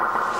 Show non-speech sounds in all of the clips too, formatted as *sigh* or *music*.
you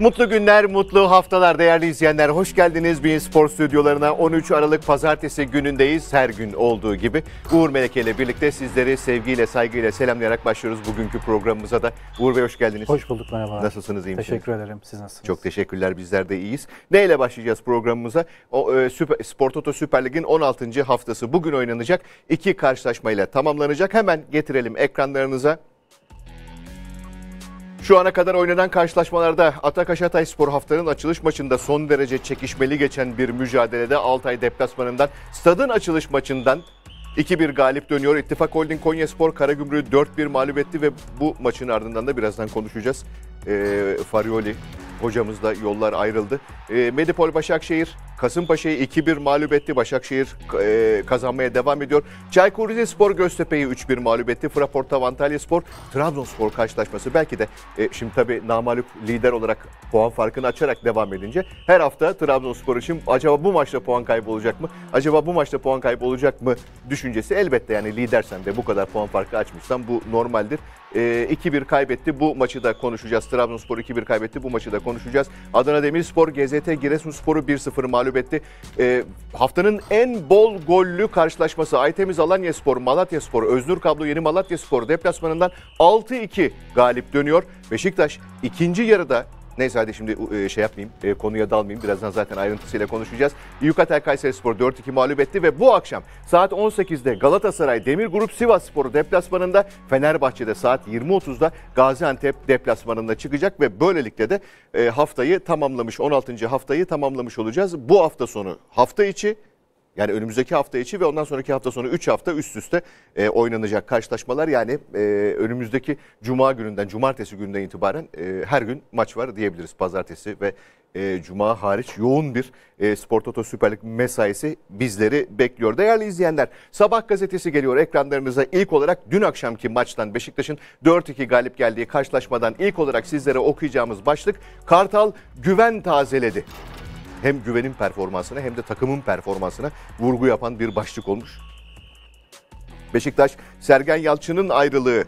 Mutlu günler, mutlu haftalar değerli izleyenler. Hoş geldiniz Bin Spor stüdyolarına. 13 Aralık Pazartesi günündeyiz her gün olduğu gibi. Uğur Meleke ile birlikte sizleri sevgiyle, saygıyla selamlayarak başlıyoruz bugünkü programımıza da. Uğur Bey hoş geldiniz. Hoş bulduk merhaba. Nasılsınız, iyi misiniz? Teşekkür ederim, siz nasılsınız? Çok teşekkürler, bizler de iyiyiz. Neyle başlayacağız programımıza? O, e, Süper, Spor Toto Süper Lig'in 16. haftası bugün oynanacak. İki karşılaşmayla tamamlanacak. Hemen getirelim ekranlarınıza. Şu ana kadar oynanan karşılaşmalarda Atakaş Spor haftanın açılış maçında son derece çekişmeli geçen bir mücadelede Altay deplasmanından stadın açılış maçından 2-1 galip dönüyor. İttifak Holding Konyaspor Karagümrük'ü 4-1 mağlup etti ve bu maçın ardından da birazdan konuşacağız e, Farioli hocamızla yollar ayrıldı. E, Medipol Başakşehir Kasımpaşa'yı 2-1 mağlup etti. Başakşehir e, kazanmaya devam ediyor. Çaykur Rizespor Göztepe'yi 3-1 mağlup etti. Fraportav Spor. Trabzonspor karşılaşması belki de e, şimdi tabii namalup lider olarak puan farkını açarak devam edince her hafta Trabzonspor için acaba bu maçta puan kaybı olacak mı? Acaba bu maçta puan kaybı olacak mı düşüncesi elbette yani lidersen de bu kadar puan farkı açmışsan bu normaldir e, ee, 2-1 kaybetti. Bu maçı da konuşacağız. Trabzonspor 2-1 kaybetti. Bu maçı da konuşacağız. Adana Demirspor GZT Giresunspor'u 1-0 mağlup etti. E, haftanın en bol gollü karşılaşması Aytemiz Alanyaspor, Malatyaspor, Özgür Kablo Yeni Malatyaspor deplasmanından 6-2 galip dönüyor. Beşiktaş ikinci yarıda Neyse hadi şimdi e, şey yapmayayım, e, konuya dalmayayım. Birazdan zaten ayrıntısıyla konuşacağız. Yukatel Kayseri Spor 4-2 mağlup etti ve bu akşam saat 18'de Galatasaray Demir Grup Sivas Sporu deplasmanında Fenerbahçe'de saat 20.30'da Gaziantep deplasmanında çıkacak ve böylelikle de e, haftayı tamamlamış, 16. haftayı tamamlamış olacağız. Bu hafta sonu hafta içi yani önümüzdeki hafta içi ve ondan sonraki hafta sonu 3 hafta üst üste e, oynanacak karşılaşmalar. Yani e, önümüzdeki cuma gününden, cumartesi gününden itibaren e, her gün maç var diyebiliriz. Pazartesi ve e, cuma hariç yoğun bir e, Spor Toto Süper Lig mesaisi bizleri bekliyor. Değerli izleyenler, Sabah gazetesi geliyor ekranlarınıza. ilk olarak dün akşamki maçtan Beşiktaş'ın 4-2 galip geldiği karşılaşmadan ilk olarak sizlere okuyacağımız başlık Kartal güven tazeledi hem güvenin performansına hem de takımın performansına vurgu yapan bir başlık olmuş. Beşiktaş Sergen Yalçın'ın ayrılığı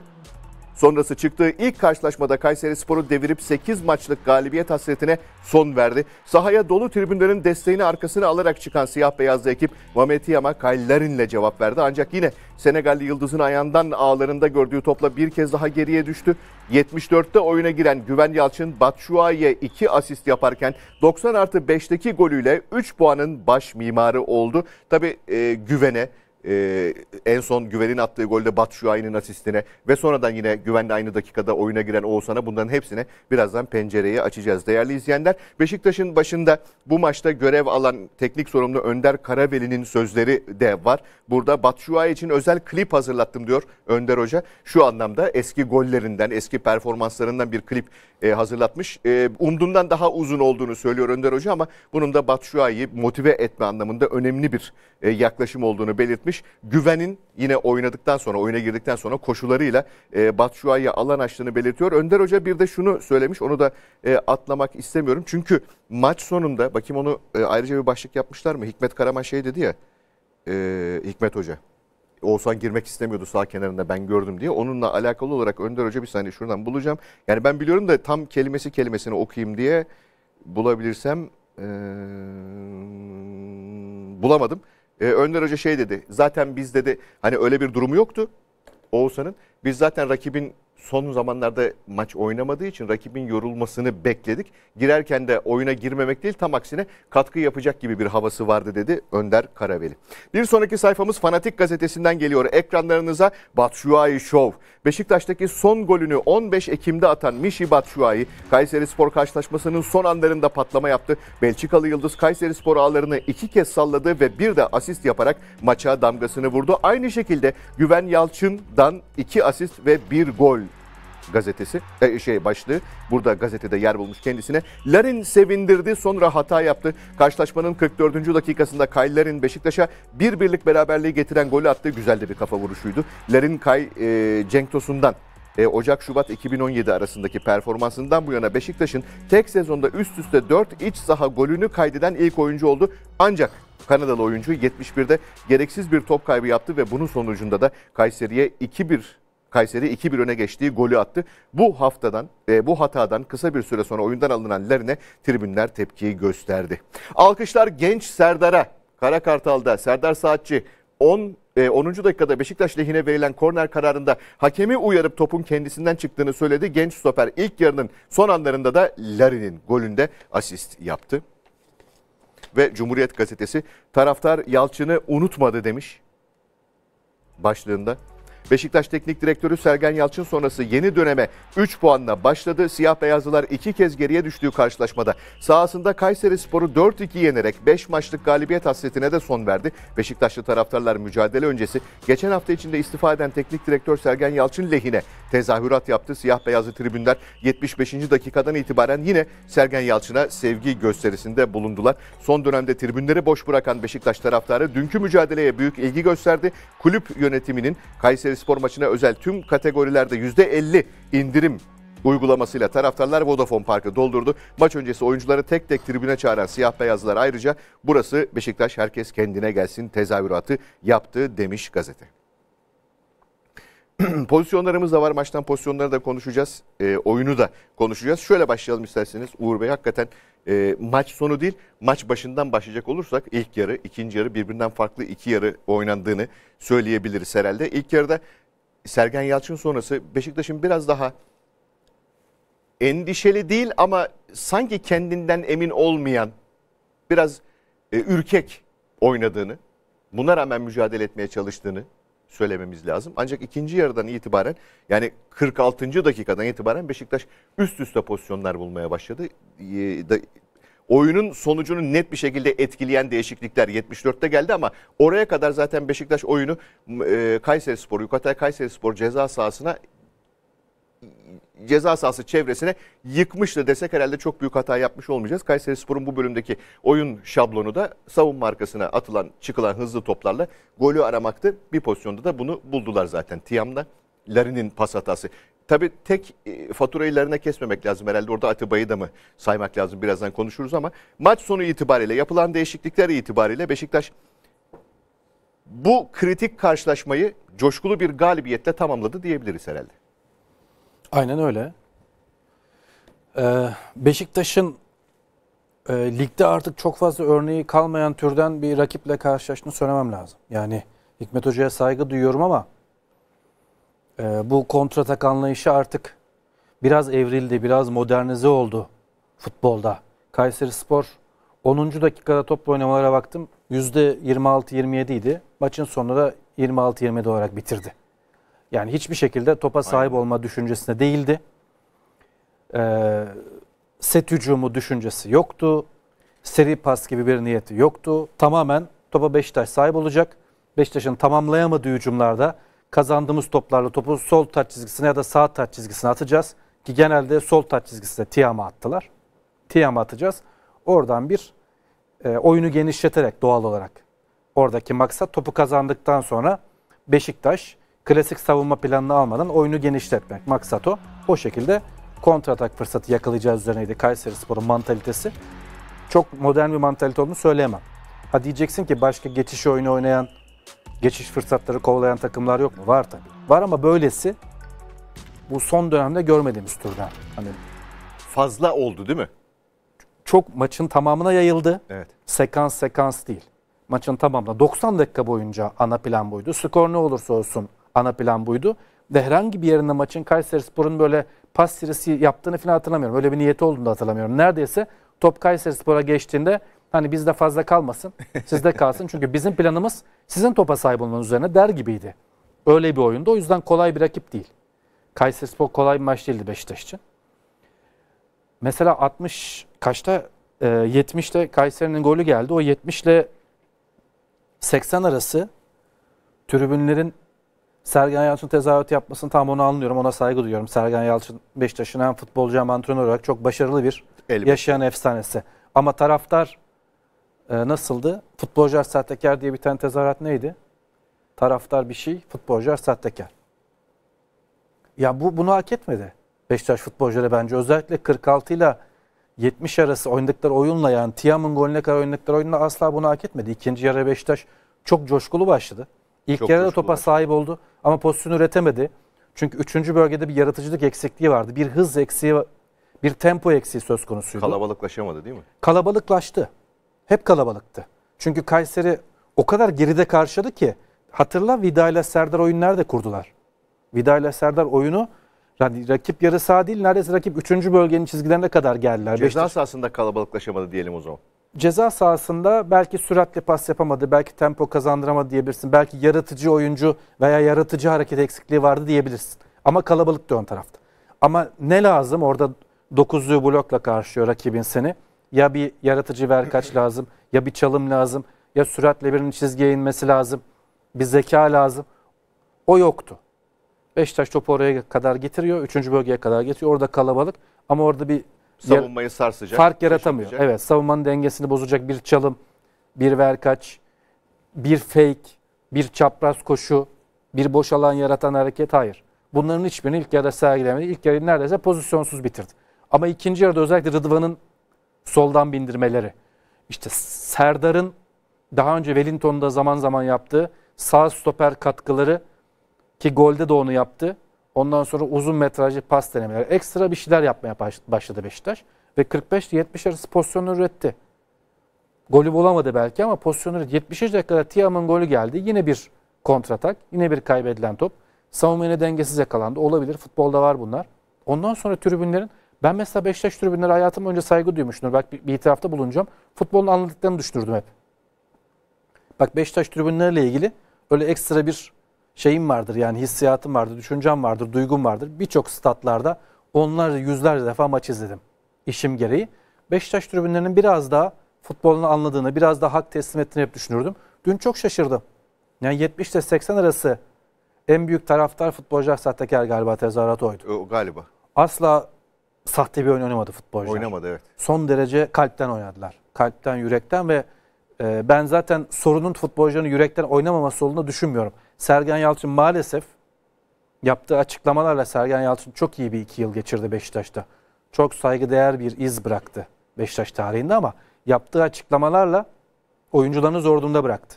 Sonrası çıktığı ilk karşılaşmada Kayseri Sporu devirip 8 maçlık galibiyet hasretine son verdi. Sahaya dolu tribünlerin desteğini arkasına alarak çıkan siyah beyazlı ekip Mamet Yama Kaylerin'le cevap verdi. Ancak yine Senegalli Yıldız'ın ayağından ağlarında gördüğü topla bir kez daha geriye düştü. 74'te oyuna giren Güven Yalçın Batshuayi'ye 2 asist yaparken 90 artı 5'teki golüyle 3 puanın baş mimarı oldu. Tabi e, güvene ee, en son Güven'in attığı golde Batshuayi'nin asistine ve sonradan yine Güven'de aynı dakikada oyuna giren Oğuzhan'a bunların hepsine birazdan pencereyi açacağız. Değerli izleyenler Beşiktaş'ın başında bu maçta görev alan teknik sorumlu Önder Karaveli'nin sözleri de var. Burada Batshuayi için özel klip hazırlattım diyor Önder Hoca. Şu anlamda eski gollerinden, eski performanslarından bir klip e, hazırlatmış. E, umduğundan daha uzun olduğunu söylüyor Önder Hoca ama bunun da Batshuayi'yi motive etme anlamında önemli bir e, yaklaşım olduğunu belirtmiş gelmiş. Güven'in yine oynadıktan sonra, oyuna girdikten sonra koşularıyla e, Batshuayi'ye alan açtığını belirtiyor. Önder Hoca bir de şunu söylemiş, onu da e, atlamak istemiyorum. Çünkü maç sonunda, bakayım onu e, ayrıca bir başlık yapmışlar mı? Hikmet Karaman şey dedi ya, e, Hikmet Hoca. Oğuzhan girmek istemiyordu sağ kenarında ben gördüm diye. Onunla alakalı olarak Önder Hoca bir saniye şuradan bulacağım. Yani ben biliyorum da tam kelimesi kelimesini okuyayım diye bulabilirsem ee, bulamadım e, Önder Hoca şey dedi. Zaten biz dedi hani öyle bir durumu yoktu Oğuzhan'ın. Biz zaten rakibin son zamanlarda maç oynamadığı için rakibin yorulmasını bekledik. Girerken de oyuna girmemek değil tam aksine katkı yapacak gibi bir havası vardı dedi Önder Karaveli. Bir sonraki sayfamız Fanatik Gazetesi'nden geliyor. Ekranlarınıza Batshuayi Show. Beşiktaş'taki son golünü 15 Ekim'de atan Mişi Batshuayi Kayseri Spor karşılaşmasının son anlarında patlama yaptı. Belçikalı Yıldız Kayseri Spor ağlarını iki kez salladı ve bir de asist yaparak maça damgasını vurdu. Aynı şekilde Güven Yalçın'dan iki asist ve bir gol gazetesi e, şey başlığı burada gazetede yer bulmuş kendisine. Larin sevindirdi sonra hata yaptı. Karşılaşmanın 44. dakikasında Kyle Larin Beşiktaş'a bir birlik beraberliği getiren golü attı. Güzel de bir kafa vuruşuydu. Larin Kay e, Cenk Tosun'dan e, Ocak-Şubat 2017 arasındaki performansından bu yana Beşiktaş'ın tek sezonda üst üste 4 iç saha golünü kaydeden ilk oyuncu oldu. Ancak Kanadalı oyuncu 71'de gereksiz bir top kaybı yaptı ve bunun sonucunda da Kayseri'ye 2-1 Kayseri 2-1 öne geçtiği golü attı. Bu haftadan, e, bu hatadan kısa bir süre sonra oyundan alınan Lerine tribünler tepkiyi gösterdi. Alkışlar genç Serdar'a. Karakartal'da Serdar Saatçi 10 10. E, dakikada Beşiktaş lehine verilen korner kararında hakemi uyarıp topun kendisinden çıktığını söyledi. Genç stoper ilk yarının son anlarında da Larin'in golünde asist yaptı. Ve Cumhuriyet gazetesi taraftar Yalçın'ı unutmadı demiş başlığında. Beşiktaş Teknik Direktörü Sergen Yalçın sonrası yeni döneme 3 puanla başladı. Siyah beyazlılar 2 kez geriye düştüğü karşılaşmada. Sahasında Kayseri Sporu 4-2 yenerek 5 maçlık galibiyet hasretine de son verdi. Beşiktaşlı taraftarlar mücadele öncesi geçen hafta içinde istifa eden teknik direktör Sergen Yalçın lehine tezahürat yaptı. Siyah beyazlı tribünler 75. dakikadan itibaren yine Sergen Yalçın'a sevgi gösterisinde bulundular. Son dönemde tribünleri boş bırakan Beşiktaş taraftarı dünkü mücadeleye büyük ilgi gösterdi. Kulüp yönetiminin Kayseri Kayseri Spor maçına özel tüm kategorilerde %50 indirim uygulamasıyla taraftarlar Vodafone Park'ı doldurdu. Maç öncesi oyuncuları tek tek tribüne çağıran siyah beyazlar ayrıca burası Beşiktaş herkes kendine gelsin tezahüratı yaptı demiş gazete. *clears throat* pozisyonlarımız da var. Maçtan pozisyonları da konuşacağız. E, oyunu da konuşacağız. Şöyle başlayalım isterseniz Uğur Bey. Hakikaten e, maç sonu değil maç başından başlayacak olursak ilk yarı ikinci yarı birbirinden farklı iki yarı oynandığını söyleyebiliriz herhalde. İlk yarıda Sergen Yalçın sonrası Beşiktaş'ın biraz daha endişeli değil ama sanki kendinden emin olmayan biraz e, ürkek oynadığını buna rağmen mücadele etmeye çalıştığını söylememiz lazım. Ancak ikinci yarıdan itibaren yani 46. dakikadan itibaren Beşiktaş üst üste pozisyonlar bulmaya başladı. Ee, oyunun sonucunu net bir şekilde etkileyen değişiklikler 74'te geldi ama oraya kadar zaten Beşiktaş oyunu Kayseri Spor, Yukatay Kayseri Spor ceza sahasına ceza sahası çevresine yıkmıştı desek herhalde çok büyük hata yapmış olmayacağız. Kayseri Spor'un bu bölümdeki oyun şablonu da savunma arkasına atılan çıkılan hızlı toplarla golü aramaktı. Bir pozisyonda da bunu buldular zaten. Tiam'da Larin'in pas hatası. Tabii tek e, faturayı Larin'e kesmemek lazım. Herhalde orada Atiba'yı da mı saymak lazım birazdan konuşuruz ama maç sonu itibariyle yapılan değişiklikler itibariyle Beşiktaş bu kritik karşılaşmayı coşkulu bir galibiyetle tamamladı diyebiliriz herhalde. Aynen öyle. Ee, Beşiktaş'ın e, ligde artık çok fazla örneği kalmayan türden bir rakiple karşılaştığını söylemem lazım. Yani Hikmet Hoca'ya saygı duyuyorum ama e, bu kontratak anlayışı artık biraz evrildi, biraz modernize oldu futbolda. Kayseri Spor 10. dakikada top oynamalara baktım. %26-27 idi. Maçın sonunda da 26-27 olarak bitirdi. Yani hiçbir şekilde topa sahip olma düşüncesinde değildi. Ee, set hücumu düşüncesi yoktu. Seri pas gibi bir niyeti yoktu. Tamamen topa Beşiktaş sahip olacak. Beşiktaş'ın tamamlayamadığı hücumlarda kazandığımız toplarla topu sol taç çizgisine ya da sağ taç çizgisine atacağız. Ki genelde sol taç çizgisine Tiam'a attılar. Tiam'a atacağız. Oradan bir e, oyunu genişleterek doğal olarak. Oradaki maksat topu kazandıktan sonra Beşiktaş klasik savunma planını almadan oyunu genişletmek maksat o. O şekilde kontratak fırsatı yakalayacağız üzerineydi Kayseri Spor'un mantalitesi. Çok modern bir mantalite olduğunu söyleyemem. Ha diyeceksin ki başka geçiş oyunu oynayan, geçiş fırsatları kovalayan takımlar yok mu? Var tabii. Var ama böylesi bu son dönemde görmediğimiz türden. Hani fazla oldu değil mi? Çok maçın tamamına yayıldı. Evet. Sekans sekans değil. Maçın tamamına 90 dakika boyunca ana plan buydu. Skor ne olursa olsun ana plan buydu. Ve herhangi bir yerinde maçın Kayseri Spor'un böyle pas serisi yaptığını falan hatırlamıyorum. Öyle bir niyeti olduğunu da hatırlamıyorum. Neredeyse top Kayseri Spor'a geçtiğinde hani bizde fazla kalmasın, sizde kalsın. Çünkü bizim planımız sizin topa sahip olmanız üzerine der gibiydi. Öyle bir oyunda. O yüzden kolay bir rakip değil. Kayseri Spor kolay bir maç değildi Beşiktaş için. Mesela 60 kaçta? E, 70'te Kayseri'nin golü geldi. O 70 ile 80 arası tribünlerin Sergen Yalçın tezahürat yapmasını tam onu anlıyorum. Ona saygı duyuyorum. Sergen Yalçın Beşiktaş'ın hem futbolcu hem antrenör olarak çok başarılı bir Elbette. yaşayan efsanesi. Ama taraftar e, nasıldı? Futbolcular sahtekar diye bir tane tezahürat neydi? Taraftar bir şey, futbolcular sahtekar. Ya bu bunu hak etmedi. Beşiktaş futbolcuları bence özellikle 46 ile 70 arası oynadıkları oyunla yani Tiam'ın golüne kadar oynadıkları oyunla asla bunu hak etmedi. İkinci yarı Beşiktaş çok coşkulu başladı. İlk Çok yarıda topa sahip oldu ama pozisyon üretemedi. Çünkü üçüncü bölgede bir yaratıcılık eksikliği vardı. Bir hız eksiği, bir tempo eksiği söz konusuydu. Kalabalıklaşamadı değil mi? Kalabalıklaştı. Hep kalabalıktı. Çünkü Kayseri o kadar geride karşıladı ki hatırla Vida ile Serdar oyunlar da kurdular. Vida ile Serdar oyunu yani rakip yarı sağ değil neredeyse rakip 3. bölgenin çizgilerine kadar geldiler. Ceza Beşiktaş... sahasında kalabalıklaşamadı diyelim o zaman ceza sahasında belki süratle pas yapamadı, belki tempo kazandıramadı diyebilirsin. Belki yaratıcı oyuncu veya yaratıcı hareket eksikliği vardı diyebilirsin. Ama kalabalıktı ön tarafta. Ama ne lazım orada dokuzluğu blokla karşıyor rakibin seni. Ya bir yaratıcı verkaç *clears throat* lazım, ya bir çalım lazım, ya süratle birinin çizgiye inmesi lazım, bir zeka lazım. O yoktu. Beşiktaş topu oraya kadar getiriyor, üçüncü bölgeye kadar getiriyor. Orada kalabalık ama orada bir savunmayı sarsacak. Fark yaratamıyor. Taşıyacak. Evet savunmanın dengesini bozacak bir çalım, bir verkaç, bir fake, bir çapraz koşu, bir boş alan yaratan hareket hayır. Bunların hiçbirini ilk yarıda sergilemedi. İlk yarı neredeyse pozisyonsuz bitirdi. Ama ikinci yarıda özellikle Rıdvan'ın soldan bindirmeleri. İşte Serdar'ın daha önce Wellington'da zaman zaman yaptığı sağ stoper katkıları ki golde de onu yaptı. Ondan sonra uzun metrajlı pas denemeler. Ekstra bir şeyler yapmaya başladı Beşiktaş. Ve 45-70 arası pozisyon üretti. Golü bulamadı belki ama pozisyonları 70. dakikada Tiam'ın golü geldi. Yine bir kontratak, yine bir kaybedilen top. Savunmaya dengesiz yakalandı. Olabilir. Futbolda var bunlar. Ondan sonra tribünlerin ben mesela Beşiktaş tribünleri hayatım önce saygı duymuştum. Bak bir, bir itirafta bulunacağım. Futbolun anladıklarını düşürdüm hep. Bak Beşiktaş tribünleriyle ilgili öyle ekstra bir şeyim vardır yani hissiyatım vardır, düşüncem vardır, duygum vardır. Birçok statlarda onlarca yüzlerce defa maç izledim işim gereği. Beşiktaş tribünlerinin biraz daha futbolunu anladığını, biraz daha hak teslim ettiğini hep düşünürdüm. Dün çok şaşırdım. Yani 70 ile 80 arası en büyük taraftar futbolcular sahtekar galiba tezahürat oydu. O, galiba. Asla sahte bir oyun oynamadı futbolcular. Oynamadı evet. Son derece kalpten oynadılar. Kalpten, yürekten ve ee, ben zaten sorunun futbolcunun yürekten oynamaması olduğunu düşünmüyorum. Sergen Yalçın maalesef yaptığı açıklamalarla Sergen Yalçın çok iyi bir iki yıl geçirdi Beşiktaş'ta. Çok saygıdeğer bir iz bıraktı Beşiktaş tarihinde ama yaptığı açıklamalarla oyuncularını zor durumda bıraktı.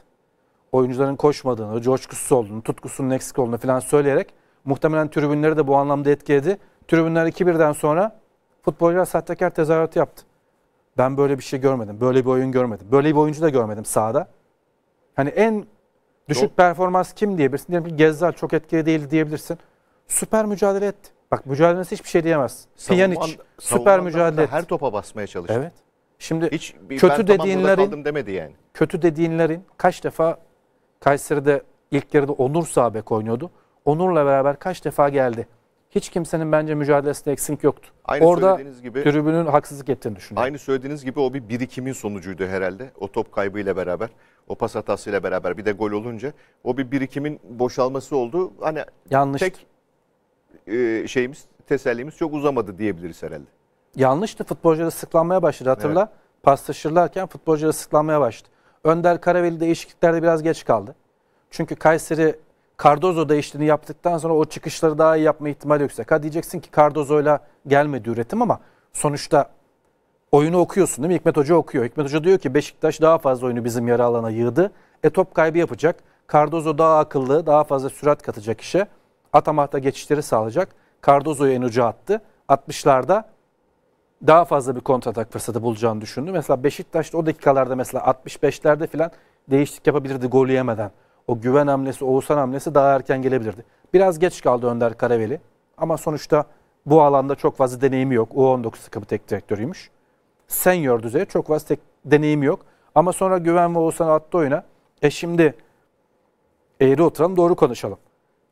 Oyuncuların koşmadığını, coşkusuz olduğunu, tutkusunun eksik olduğunu falan söyleyerek muhtemelen tribünleri de bu anlamda etkiledi. Tribünler 2-1'den sonra futbolcular sahtekar tezahüratı yaptı. Ben böyle bir şey görmedim. Böyle bir oyun görmedim. Böyle bir oyuncu da görmedim sahada. Hani en düşük Yok. performans kim diyebilirsin? Diyelim ki Gezzal çok etkili değildi diyebilirsin. Süper mücadele etti. Bak mücadelesi hiçbir şey diyemez. Piyaniç süper mücadele etti. Her topa basmaya çalıştı. Evet. Şimdi Hiç, bir, kötü dediğinlerin demedi yani. Kötü dediğinlerin kaç defa Kayseri'de ilk yarıda Onur Sabek oynuyordu. Onur'la beraber kaç defa geldi hiç kimsenin bence mücadelesinde eksik yoktu. Aynı Orada gibi, tribünün haksızlık ettiğini düşünüyorum. Aynı söylediğiniz gibi o bir birikimin sonucuydu herhalde. O top kaybıyla beraber, o pas hatasıyla beraber bir de gol olunca o bir birikimin boşalması oldu. Hani Yanlış. tek e, şeyimiz, tesellimiz çok uzamadı diyebiliriz herhalde. Yanlıştı. Futbolcuları sıklanmaya başladı hatırla. Evet. Paslaşırlarken futbolcuları sıklanmaya başladı. Önder Karaveli değişikliklerde biraz geç kaldı. Çünkü Kayseri Cardozo değiştiğini yaptıktan sonra o çıkışları daha iyi yapma ihtimali yüksek. Ha diyeceksin ki Cardozo'yla gelmedi üretim ama sonuçta oyunu okuyorsun değil mi? Hikmet Hoca okuyor. Hikmet Hoca diyor ki Beşiktaş daha fazla oyunu bizim yarı alana yığdı. E top kaybı yapacak. Cardozo daha akıllı, daha fazla sürat katacak işe. Atamah'ta geçişleri sağlayacak. Cardozo'yu en uca attı. 60'larda daha fazla bir kontratak fırsatı bulacağını düşündü. Mesela Beşiktaş'ta o dakikalarda mesela 65'lerde filan değişiklik yapabilirdi gol yemeden o güven hamlesi, Oğuzhan hamlesi daha erken gelebilirdi. Biraz geç kaldı Önder Karaveli ama sonuçta bu alanda çok fazla deneyimi yok. U19 takımı tek direktörüymüş. Senior düzeye çok fazla tek deneyimi yok. Ama sonra Güven ve Oğuzhan attı oyuna. E şimdi eğri oturalım doğru konuşalım.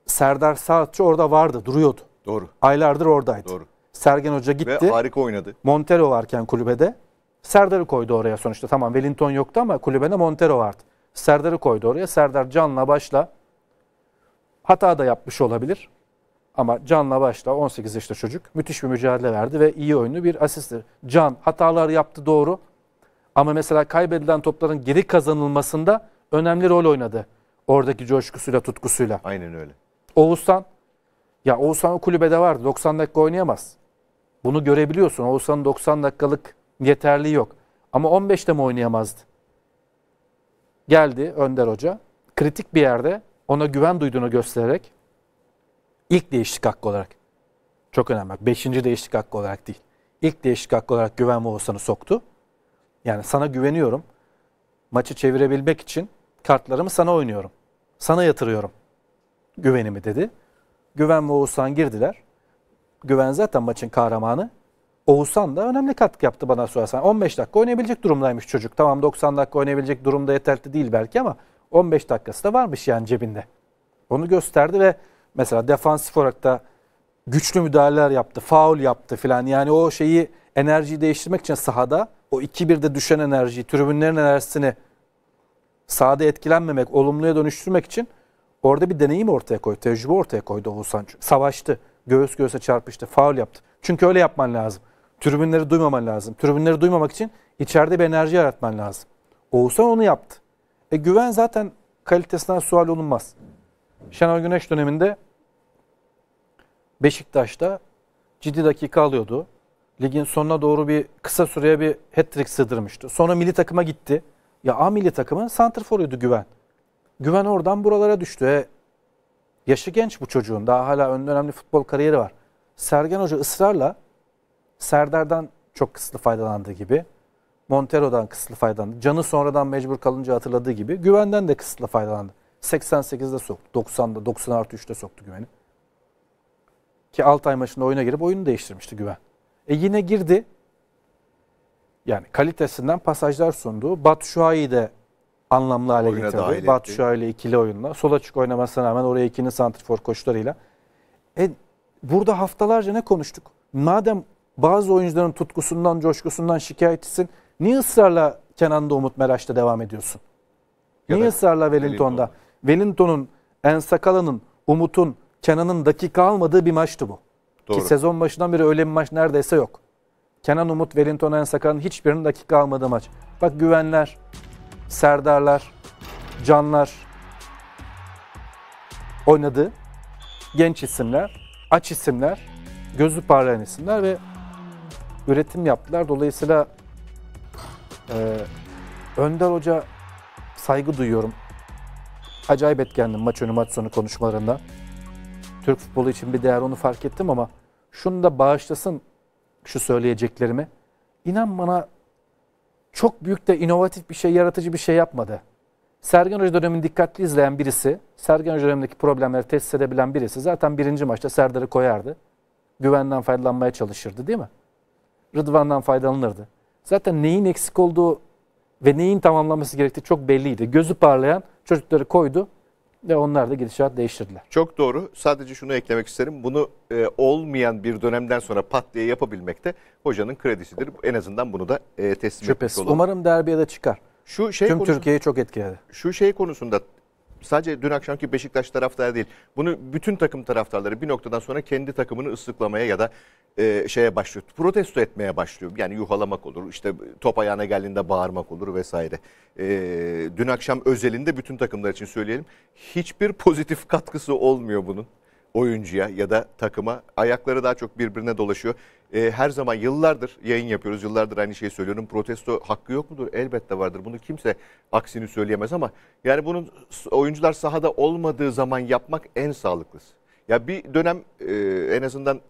Serdar Saatçı orada vardı, duruyordu. Doğru. Aylardır oradaydı. Doğru. Sergen Hoca gitti. Ve harika oynadı. Montero varken kulübede. Serdar'ı koydu oraya sonuçta. Tamam Wellington yoktu ama kulübede Montero vardı. Serdar'ı koydu oraya. Serdar canla başla hata da yapmış olabilir. Ama canla başla 18 yaşında çocuk müthiş bir mücadele verdi ve iyi oyunu bir asistir. Can hatalar yaptı doğru. Ama mesela kaybedilen topların geri kazanılmasında önemli rol oynadı. Oradaki coşkusuyla, tutkusuyla. Aynen öyle. Oğuzhan ya Oğuzhan o kulübede vardı. 90 dakika oynayamaz. Bunu görebiliyorsun. Oğuzhan'ın 90 dakikalık yeterliği yok. Ama 15'te mi oynayamazdı? geldi Önder Hoca. Kritik bir yerde ona güven duyduğunu göstererek ilk değişiklik hakkı olarak çok önemli. Bak, beşinci değişiklik hakkı olarak değil. İlk değişiklik hakkı olarak güven Oğuzhan'ı soktu. Yani sana güveniyorum. Maçı çevirebilmek için kartlarımı sana oynuyorum. Sana yatırıyorum. Güvenimi dedi. Güven ve Oğuzhan girdiler. Güven zaten maçın kahramanı. Oğuzhan da önemli katkı yaptı bana sorarsan. 15 dakika oynayabilecek durumdaymış çocuk. Tamam 90 dakika oynayabilecek durumda yeterli değil belki ama 15 dakikası da varmış yani cebinde. Onu gösterdi ve mesela defansif olarak da güçlü müdahaleler yaptı, faul yaptı filan. Yani o şeyi enerjiyi değiştirmek için sahada o 2-1'de düşen enerjiyi, tribünlerin enerjisini sahada etkilenmemek, olumluya dönüştürmek için orada bir deneyim ortaya koydu, tecrübe ortaya koydu Oğuzhan. Savaştı, göğüs göğüse çarpıştı, faul yaptı. Çünkü öyle yapman lazım. Tribünleri duymaman lazım. Tribünleri duymamak için içeride bir enerji yaratman lazım. Oğuzhan onu yaptı. E güven zaten kalitesinden sual olunmaz. Şenol Güneş döneminde Beşiktaş'ta ciddi dakika alıyordu. Ligin sonuna doğru bir kısa süreye bir hat-trick sığdırmıştı. Sonra milli takıma gitti. Ya A milli takımın santrforuydu Güven. Güven oradan buralara düştü. E, yaşı genç bu çocuğun. Daha hala önemli futbol kariyeri var. Sergen Hoca ısrarla Serdar'dan çok kısıtlı faydalandığı gibi, Montero'dan kısıtlı faydalandı. Canı sonradan mecbur kalınca hatırladığı gibi güvenden de kısıtlı faydalandı. 88'de soktu, 90'da, 90 artı 3'te soktu güveni. Ki Altay maçında oyuna girip oyunu değiştirmişti güven. E yine girdi. Yani kalitesinden pasajlar sundu. Batu Şua'yı da anlamlı hale Oyuna getirdi. Batu Şuha ile ikili oyunla. Sol açık oynamasına rağmen oraya ikini santrifor koşularıyla. E, burada haftalarca ne konuştuk? Madem bazı oyuncuların tutkusundan, coşkusundan şikayetçisin. Niye ısrarla Kenan'da Umut Meraş'ta devam ediyorsun? Ya Niye ısrarla Wellington'da? Wellington'un, Ensakala'nın, Umut'un, Kenan'ın dakika almadığı bir maçtı bu. Doğru. Ki sezon başından beri öyle bir maç neredeyse yok. Kenan Umut, Wellington, Ensakala'nın hiçbirinin dakika almadığı maç. Bak Güvenler, Serdarlar, Canlar oynadı. Genç isimler, aç isimler, gözü parlayan isimler ve üretim yaptılar. Dolayısıyla e, Önder Hoca saygı duyuyorum. Acayip etkendim maç önü maç sonu konuşmalarında. Türk futbolu için bir değer onu fark ettim ama şunu da bağışlasın şu söyleyeceklerimi. İnan bana çok büyük de inovatif bir şey, yaratıcı bir şey yapmadı. Sergen Hoca dönemini dikkatli izleyen birisi, Sergen Hoca dönemindeki problemleri test edebilen birisi zaten birinci maçta Serdar'ı koyardı. Güvenden faydalanmaya çalışırdı değil mi? Rıdvan'dan faydalanırdı. Zaten neyin eksik olduğu ve neyin tamamlanması gerektiği çok belliydi. Gözü parlayan çocukları koydu ve onlar da gidişat değiştirdiler. Çok doğru. Sadece şunu eklemek isterim. Bunu e, olmayan bir dönemden sonra pat diye yapabilmek de hocanın kredisidir. En azından bunu da e, teslim Şüphesiz. etmiş olalım. Umarım derbiye de çıkar. Şu şey Tüm konusunda, Türkiye'yi çok etkiledi. Şu şey konusunda sadece dün akşamki Beşiktaş taraftarı değil. Bunu bütün takım taraftarları bir noktadan sonra kendi takımını ıslıklamaya ya da e, şeye başlıyor. Protesto etmeye başlıyor. Yani yuhalamak olur. işte top ayağına geldiğinde bağırmak olur vesaire. E, dün akşam özelinde bütün takımlar için söyleyelim. Hiçbir pozitif katkısı olmuyor bunun oyuncuya ya da takıma. Ayakları daha çok birbirine dolaşıyor e, her zaman yıllardır yayın yapıyoruz. Yıllardır aynı şeyi söylüyorum. Protesto hakkı yok mudur? Elbette vardır. Bunu kimse aksini söyleyemez ama yani bunun oyuncular sahada olmadığı zaman yapmak en sağlıklısı. Ya bir dönem e, en azından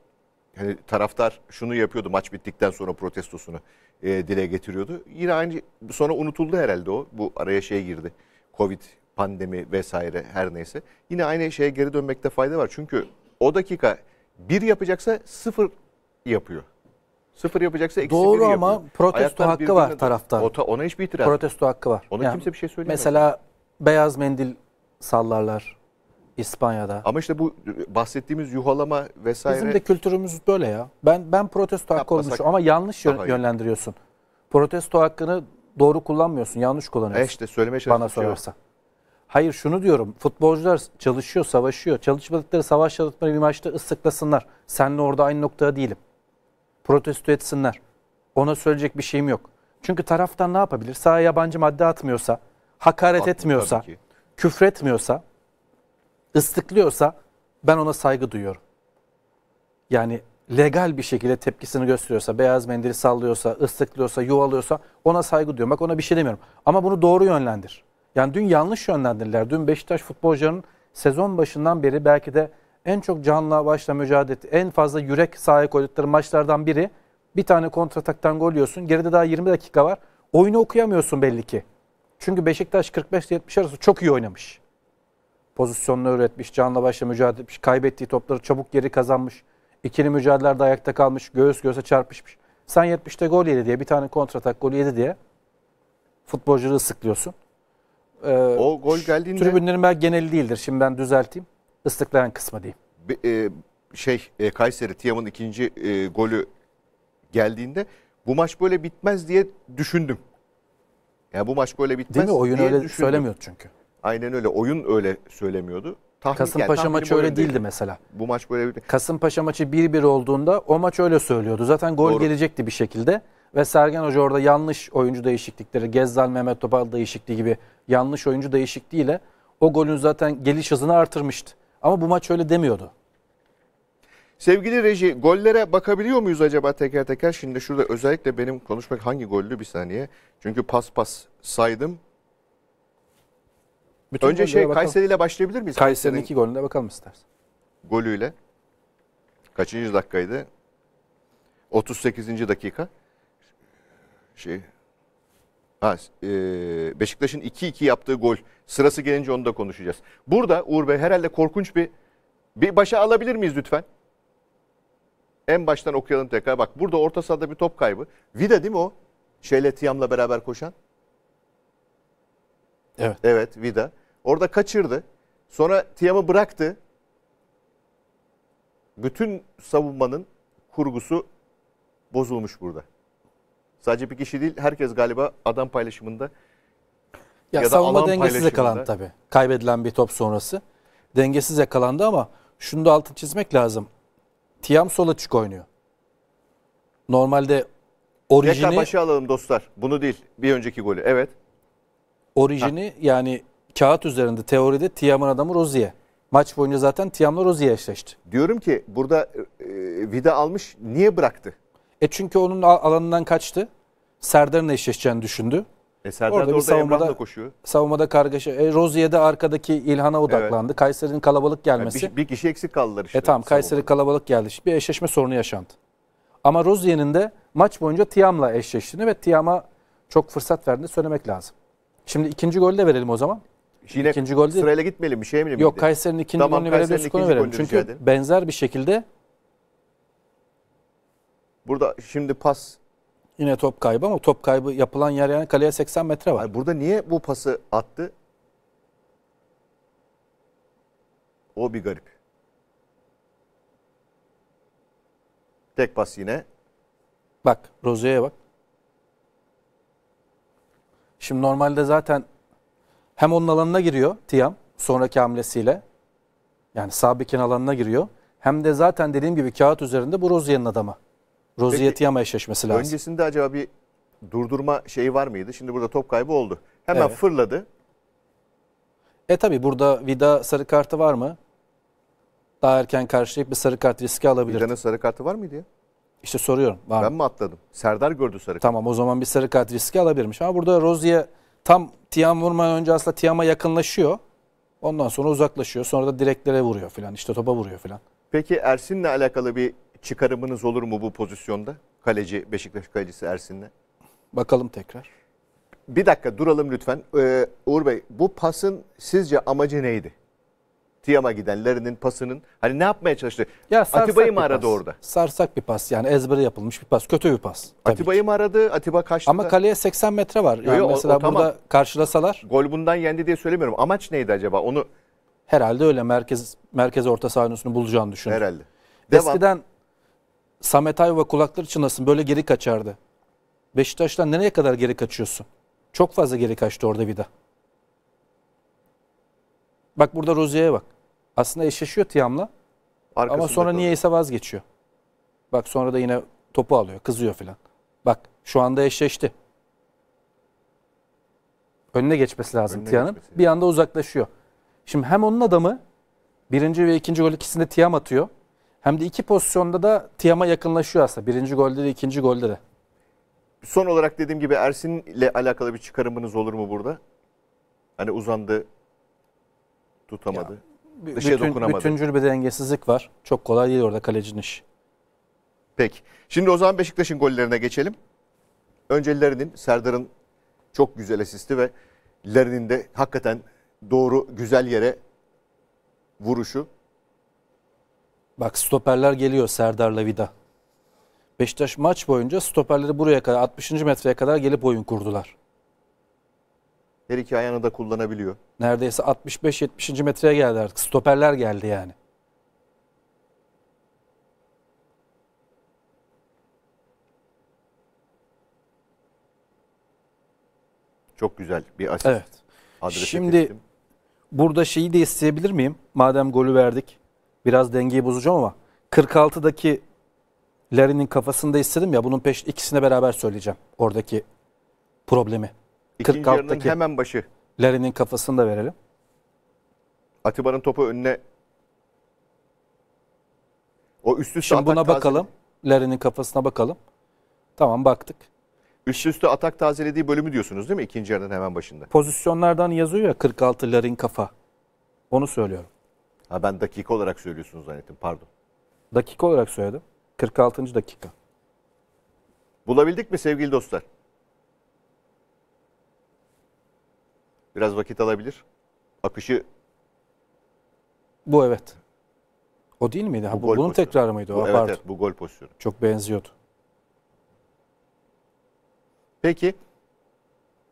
hani taraftar şunu yapıyordu maç bittikten sonra protestosunu e, dile getiriyordu. Yine aynı sonra unutuldu herhalde o. Bu araya şey girdi. Covid pandemi vesaire her neyse. Yine aynı şeye geri dönmekte fayda var. Çünkü o dakika bir yapacaksa sıfır yapıyor. Sıfır yapacaksa eksi Doğru bir ama protesto hakkı var tarafta. ona hiçbir itiraz. Protesto hakkı var. Ona yani, kimse bir şey söylemiyor. Mesela beyaz mendil sallarlar İspanya'da. Ama işte bu bahsettiğimiz yuhalama vesaire. Bizim de kültürümüz böyle ya. Ben ben protesto hakkı olmuş ama yanlış yön, yönlendiriyorsun. Protesto hakkını doğru kullanmıyorsun. Yanlış kullanıyorsun. E işte söylemeye Bana sorarsa. Hayır şunu diyorum. Futbolcular çalışıyor, savaşıyor. Çalışmadıkları, savaşmadıkları bir maçta ıslıklasınlar. Senle orada aynı noktada değilim protesto etsinler. Ona söyleyecek bir şeyim yok. Çünkü taraftan ne yapabilir? Sahaya yabancı madde atmıyorsa, hakaret At, etmiyorsa, küfretmiyorsa, ıslıklıyorsa ben ona saygı duyuyorum. Yani legal bir şekilde tepkisini gösteriyorsa, beyaz mendili sallıyorsa, ıstıklıyorsa, yuvalıyorsa ona saygı duyuyorum. Bak ona bir şey demiyorum. Ama bunu doğru yönlendir. Yani dün yanlış yönlendirdiler. Dün Beşiktaş futbolcularının sezon başından beri belki de en çok canla başla mücadele etti. En fazla yürek sahaya koydukları maçlardan biri. Bir tane kontrataktan gol yiyorsun. Geride daha 20 dakika var. Oyunu okuyamıyorsun belli ki. Çünkü Beşiktaş 45-70 arası çok iyi oynamış. Pozisyonunu üretmiş, canla başla mücadele etmiş. Kaybettiği topları çabuk geri kazanmış. İkili mücadelelerde ayakta kalmış, göğüs göğüse çarpışmış. Sen 70'te gol yedi diye, bir tane kontratak gol yedi diye futbolcuları sıklıyorsun. Ee, o gol geldiğinde... Tribünlerin belki geneli değildir. Şimdi ben düzelteyim ıslıklayan kısmı diyeyim. e, şey e, Kayseri Tiyam'ın ikinci e, golü geldiğinde bu maç böyle bitmez diye düşündüm. Ya yani bu maç böyle bitmez. Değil mi? Oyun diye öyle düşündüm. söylemiyor çünkü. Aynen öyle. Oyun öyle söylemiyordu. Tahmin, Kasımpaşa yani, maçı öyle değildi mesela. Bu maç böyle bir... Kasımpaşa maçı 1-1 olduğunda o maç öyle söylüyordu. Zaten gol Doğru. gelecekti bir şekilde. Ve Sergen Hoca orada yanlış oyuncu değişiklikleri, Gezzal Mehmet Topal değişikliği gibi yanlış oyuncu değişikliğiyle o golün zaten geliş hızını artırmıştı. Ama bu maç öyle demiyordu. Sevgili Reji, gollere bakabiliyor muyuz acaba teker teker? Şimdi şurada özellikle benim konuşmak hangi gollü bir saniye. Çünkü pas pas saydım. Bütün Önce şey bakalım. Kayseri ile başlayabilir miyiz? Kayseri'nin iki golüne bakalım istersen. Golüyle. Kaçıncı dakikaydı? 38. dakika. Şey, Ha, e, Beşiktaş'ın 2-2 yaptığı gol. Sırası gelince onu da konuşacağız. Burada Uğur Bey herhalde korkunç bir bir başa alabilir miyiz lütfen? En baştan okuyalım tekrar. Bak burada orta sahada bir top kaybı. Vida değil mi o? Şeyle Tiam'la beraber koşan. Evet. Evet Vida. Orada kaçırdı. Sonra Tiam'ı bıraktı. Bütün savunmanın kurgusu bozulmuş burada. Sadece bir kişi değil herkes galiba adam paylaşımında ya, ya da savunma dengesiz yakalandı tabii. Kaybedilen bir top sonrası. Dengesiz yakalandı ama şunu da altını çizmek lazım. Tiam sol açık oynuyor. Normalde orijini... Tekrar başa alalım dostlar. Bunu değil. Bir önceki golü. Evet. Orijini ha. yani kağıt üzerinde teoride Tiam'ın adamı Rozier. Maç boyunca zaten Tiam'la Rozier eşleşti. Diyorum ki burada e, e vida almış niye bıraktı? E çünkü onun alanından kaçtı. Serdar'ın eşleşeceğini düşündü. E Serdar orada, da orada savunmada, koşuyor. Savunmada kargaşa. E, Rozier de arkadaki İlhan'a odaklandı. Evet. Kayseri'nin kalabalık gelmesi. Yani bir, şey- bir kişi eksik kaldılar işte. E tamam Kayseri savunmada. kalabalık geldi. Bir eşleşme sorunu yaşandı. Ama Rozier'in de maç boyunca Tiam'la eşleştiğini ve Tiam'a çok fırsat verdiğini söylemek lazım. Şimdi ikinci golü de verelim o zaman. Yine ikinci golde sırayla gitmeli, bir şey mi? Yok Kayseri'nin ikinci tamam, golünü Kayseri'nin verelim. Çünkü benzer bir şekilde Burada şimdi pas Yine top kaybı ama top kaybı yapılan yer yani kaleye 80 metre var. Hayır, burada niye bu pası attı? O bir garip. Tek pas yine. Bak Rozier'e bak. Şimdi normalde zaten hem onun alanına giriyor Tiam sonraki hamlesiyle. Yani Sabik'in alanına giriyor. Hem de zaten dediğim gibi kağıt üzerinde bu Rozier'in adamı. Rozier Tiyama eşleşmesi lazım. Öncesinde acaba bir durdurma şeyi var mıydı? Şimdi burada top kaybı oldu. Hemen evet. fırladı. E tabi burada Vida sarı kartı var mı? Daha erken karşılayıp bir sarı kart riski alabilir. Vida'nın sarı kartı var mıydı ya? İşte soruyorum. Var ben mı? mi atladım? Serdar gördü sarı kartı. Tamam o zaman bir sarı kart riski alabilirmiş. Ama burada Roziye tam Tiam vurmadan önce aslında Tiam'a yakınlaşıyor. Ondan sonra uzaklaşıyor. Sonra da direklere vuruyor filan. İşte topa vuruyor filan. Peki Ersin'le alakalı bir çıkarımınız olur mu bu pozisyonda? Kaleci Beşiktaş kalecisi Ersin'le. Bakalım tekrar. Bir dakika duralım lütfen. Ee, Uğur Bey bu pasın sizce amacı neydi? Tiyama gidenlerinin pasının hani ne yapmaya çalıştı? Ya Atiba'yı mı aradı pas. orada? Sarsak bir pas yani ezbere yapılmış bir pas. Kötü bir pas. Atiba'yı mı aradı? Atiba kaçtı. Ama da. kaleye 80 metre var. Yani yo, mesela o, o, tamam. burada karşılasalar. Gol bundan yendi diye söylemiyorum. Amaç neydi acaba? Onu herhalde öyle merkez merkez orta saha bulacağını düşünüyorum. Herhalde. Devam. Eskiden Samet Ayva kulakları çınlasın böyle geri kaçardı. Beşiktaş'tan nereye kadar geri kaçıyorsun? Çok fazla geri kaçtı orada Vida. Bak burada Rozier'e bak. Aslında eşleşiyor Tiam'la. Ama sonra niye ise vazgeçiyor. Bak sonra da yine topu alıyor, kızıyor filan. Bak şu anda eşleşti. Önüne geçmesi lazım Tiam'ın. Bir anda uzaklaşıyor. Şimdi hem onun adamı birinci ve ikinci gol ikisinde Tiam atıyor. Hem de iki pozisyonda da Tiam'a yakınlaşıyor aslında. Birinci golde de ikinci golde de. Son olarak dediğim gibi Ersin ile alakalı bir çıkarımınız olur mu burada? Hani uzandı, tutamadı. Ya, dışa bütün, dokunamadı. Bütüncül bir dengesizlik var. Çok kolay değil orada kalecinin iş. Peki. Şimdi o zaman Beşiktaş'ın gollerine geçelim. Önce Serdar'ın çok güzel asisti ve Lerin'in de hakikaten doğru güzel yere vuruşu. Bak stoperler geliyor Serdar'la Vida. Beşiktaş maç boyunca stoperleri buraya kadar 60. metreye kadar gelip oyun kurdular. Her iki ayağını da kullanabiliyor. Neredeyse 65-70. metreye geldi artık. Stoperler geldi yani. Çok güzel bir asist. Evet. Adrese Şimdi ettim. burada şeyi de isteyebilir miyim? Madem golü verdik. Biraz dengeyi bozacağım ama 46'daki Larry'nin kafasında istedim ya bunun peş ikisine beraber söyleyeceğim oradaki problemi. İkinci 46'daki hemen başı. Larry'nin kafasını da verelim. Atiba'nın topu önüne o üst üste Şimdi buna bakalım. Larry'nin kafasına bakalım. Tamam baktık. Üst üste atak tazelediği bölümü diyorsunuz değil mi? İkinci yarının hemen başında. Pozisyonlardan yazıyor ya 46 Larin kafa. Onu söylüyorum. Ha ben dakika olarak söylüyorsunuz zannettim pardon. Dakika olarak söyledim. 46. dakika. Bulabildik mi sevgili dostlar? Biraz vakit alabilir. Akışı Bu evet. O değil miydi? Ha, bu, gol bunun pozisyonu. tekrarı mıydı? o? Bu, evet, evet bu gol pozisyonu. Çok benziyordu. Peki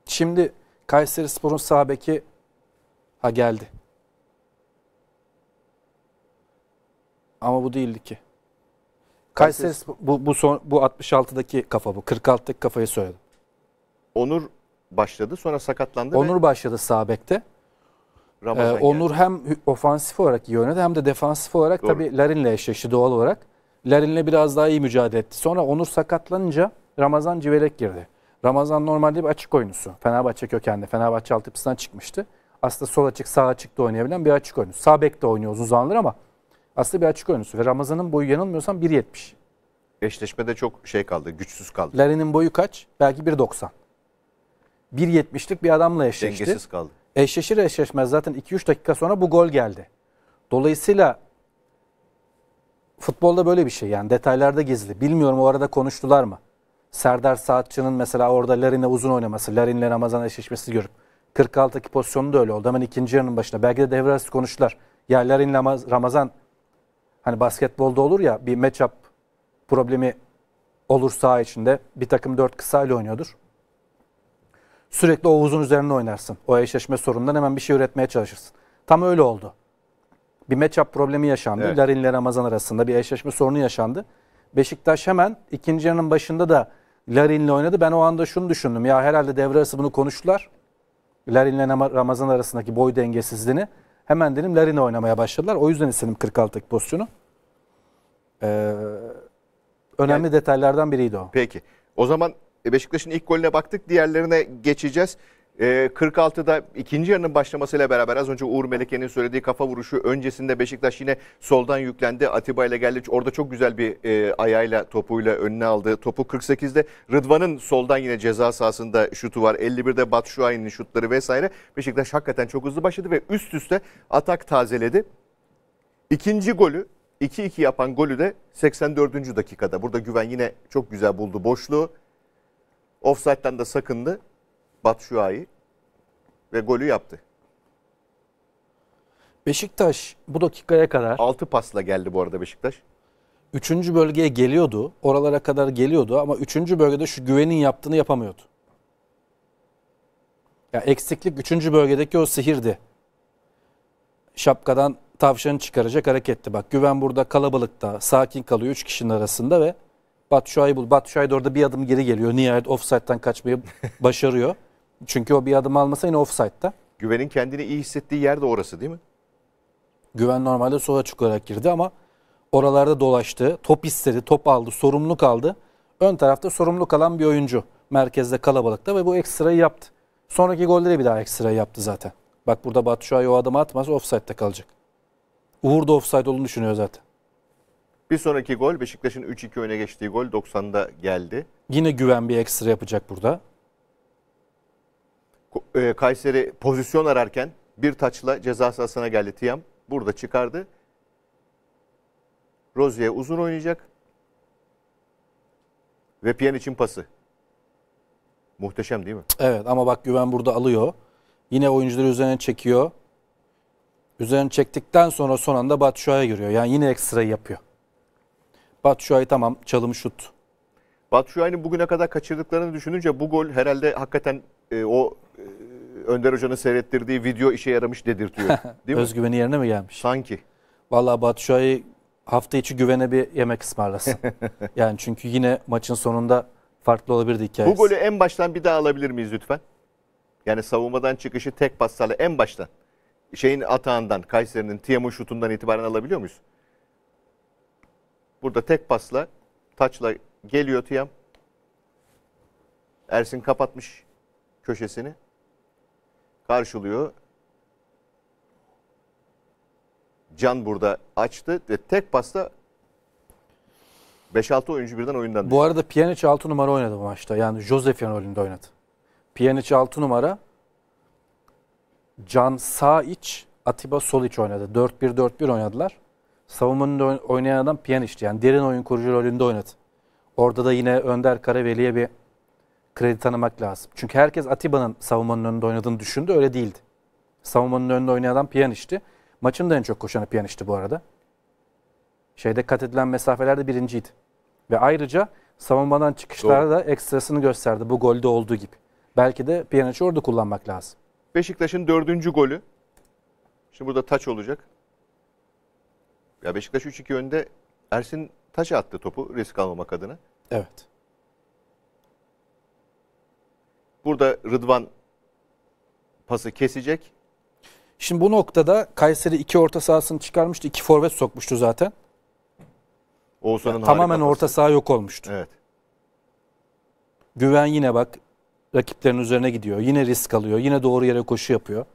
Şimdi Kayseri Spor'un sağ beki ha geldi. Ama bu değildi ki. Kayseri, Kayseri bu bu son bu 66'daki kafa bu. 46'daki kafayı söyledim. Onur başladı sonra sakatlandı Onur ve... başladı sağ bekte. ee, Onur hem ofansif olarak iyi oynadı hem de defansif olarak Doğru. tabii Larin'le eşleşti doğal olarak. Larin'le biraz daha iyi mücadele etti. Sonra Onur sakatlanınca Ramazan Civelek girdi. Ramazan normalde bir açık oyuncusu. Fenerbahçe kökenli. Fenerbahçe altyapısından çıkmıştı. Aslında sol açık sağ açıkta oynayabilen bir açık oyuncu. Sağ bekte oynuyor uzun zamandır ama aslında bir açık oyuncusu ve Ramazan'ın boyu yanılmıyorsam 1.70. Eşleşmede çok şey kaldı, güçsüz kaldı. Larin'in boyu kaç? Belki 1.90. 1.70'lik bir adamla eşleşti. Dengesiz kaldı. Eşleşir eşleşmez zaten 2-3 dakika sonra bu gol geldi. Dolayısıyla futbolda böyle bir şey yani detaylarda gizli. Bilmiyorum o arada konuştular mı? Serdar Saatçı'nın mesela orada Larin'e uzun oynaması, Larin'le Ramazan eşleşmesi görüp 46'daki pozisyonu da öyle oldu. Hemen ikinci yarının başında. Belki de devre arası konuştular. Ya Larin'le Ramazan Hani basketbolda olur ya bir matchup problemi olur saha içinde. Bir takım dört kısa oynuyordur. Sürekli o uzun üzerine oynarsın. O eşleşme sorunundan hemen bir şey üretmeye çalışırsın. Tam öyle oldu. Bir matchup problemi yaşandı. Evet. Larin ile Ramazan arasında bir eşleşme sorunu yaşandı. Beşiktaş hemen ikinci yarının başında da Larin ile oynadı. Ben o anda şunu düşündüm. Ya herhalde devre arası bunu konuştular. Larin ile Ramazan arasındaki boy dengesizliğini. Hemen dedim Larine oynamaya başladılar. O yüzden istedim 46 pozisyonu. Ee, önemli yani, detaylardan biriydi o. Peki. O zaman e, Beşiktaş'ın ilk golüne baktık. Diğerlerine geçeceğiz. 46'da ee, ikinci yarının başlamasıyla beraber az önce Uğur Meleke'nin söylediği kafa vuruşu öncesinde Beşiktaş yine soldan yüklendi. Atiba ile geldi. Orada çok güzel bir e, ayağıyla topuyla önüne aldı. Topu 48'de Rıdvan'ın soldan yine ceza sahasında şutu var. 51'de Batshuayi'nin şutları vesaire. Beşiktaş hakikaten çok hızlı başladı ve üst üste atak tazeledi. İkinci golü 2-2 yapan golü de 84. dakikada. Burada Güven yine çok güzel buldu boşluğu. Offside'den de sakındı. Batshuayi ve golü yaptı. Beşiktaş bu dakikaya kadar 6 pasla geldi bu arada Beşiktaş. 3. bölgeye geliyordu. Oralara kadar geliyordu ama 3. bölgede şu güvenin yaptığını yapamıyordu. Ya eksiklik 3. bölgedeki o sihirdi. Şapkadan tavşanı çıkaracak hareketti. Bak güven burada kalabalıkta sakin kalıyor 3 kişinin arasında ve Batu bul. Batu da orada bir adım geri geliyor. Nihayet offside'den kaçmayı başarıyor. Çünkü o bir adım almasa yine offside'da. Güven'in kendini iyi hissettiği yer de orası değil mi? Güven normalde sol açık olarak girdi ama oralarda dolaştı. Top istedi, top aldı, sorumluluk aldı. Ön tarafta sorumluluk alan bir oyuncu. Merkezde kalabalıkta ve bu ekstrayı yaptı. Sonraki golde de bir daha ekstrayı yaptı zaten. Bak burada Batshuayi o adımı atmaz offside'de kalacak. Uğur da offside olduğunu düşünüyor zaten. Bir sonraki gol Beşiktaş'ın 3-2 öne geçtiği gol 90'da geldi. Yine güven bir ekstra yapacak burada. E, Kayseri pozisyon ararken bir taçla ceza sahasına geldi Tiam. Burada çıkardı. Rozier uzun oynayacak. Ve Piyan için pası. Muhteşem değil mi? Evet ama bak Güven burada alıyor. Yine oyuncuları üzerine çekiyor. Üzerine çektikten sonra son anda Batshuayi'ye giriyor. Yani yine ekstra yapıyor. Batshuayi tamam çalım şut. Batshuayi'nin bugüne kadar kaçırdıklarını düşününce bu gol herhalde hakikaten e, o ee, Önder Hoca'nın seyrettirdiği video işe yaramış dedirtiyor. *laughs* Değil mi? Özgüveni yerine mi gelmiş? Sanki. Vallahi Batu Şua'yı hafta içi güvene bir yemek ısmarlasın. *laughs* yani çünkü yine maçın sonunda farklı olabilirdi hikayesi. Bu golü en baştan bir daha alabilir miyiz lütfen? Yani savunmadan çıkışı tek paslarla en baştan. Şeyin atağından, Kayseri'nin Tiam'ın şutundan itibaren alabiliyor muyuz? Burada tek pasla, taçla geliyor Tiam. Ersin kapatmış köşesini karşılıyor. Can burada açtı ve tek pasta 5-6 oyuncu birden oyundan düştü. Bu arada Pjanic 6 numara oynadı bu maçta. Yani Josef'in rolünde oynadı. Pjanic 6 numara. Can sağ iç, Atiba sol iç oynadı. 4-1-4-1 oynadılar. Savunmanın oynayan adam Pjanic'ti. Yani derin oyun kurucu rolünde oynadı. Orada da yine Önder Karaveli'ye bir kredi tanımak lazım. Çünkü herkes Atiba'nın savunmanın önünde oynadığını düşündü. Öyle değildi. Savunmanın önünde oynayan adam Piyaniş'ti. Maçın da en çok koşanı Piyaniş'ti bu arada. Şeyde kat edilen mesafelerde birinciydi. Ve ayrıca savunmadan çıkışlarda da ekstrasını gösterdi bu golde olduğu gibi. Belki de Piyaniş'i orada kullanmak lazım. Beşiktaş'ın dördüncü golü. Şimdi burada taç olacak. Ya Beşiktaş 3-2 önde Ersin taç attı topu risk almamak adına. Evet. Burada Rıdvan pası kesecek. Şimdi bu noktada Kayseri iki orta sahasını çıkarmıştı. iki forvet sokmuştu zaten. Oğuzhan'ın yani tamamen pası. orta saha yok olmuştu. Evet. Güven yine bak rakiplerin üzerine gidiyor. Yine risk alıyor. Yine doğru yere koşu yapıyor.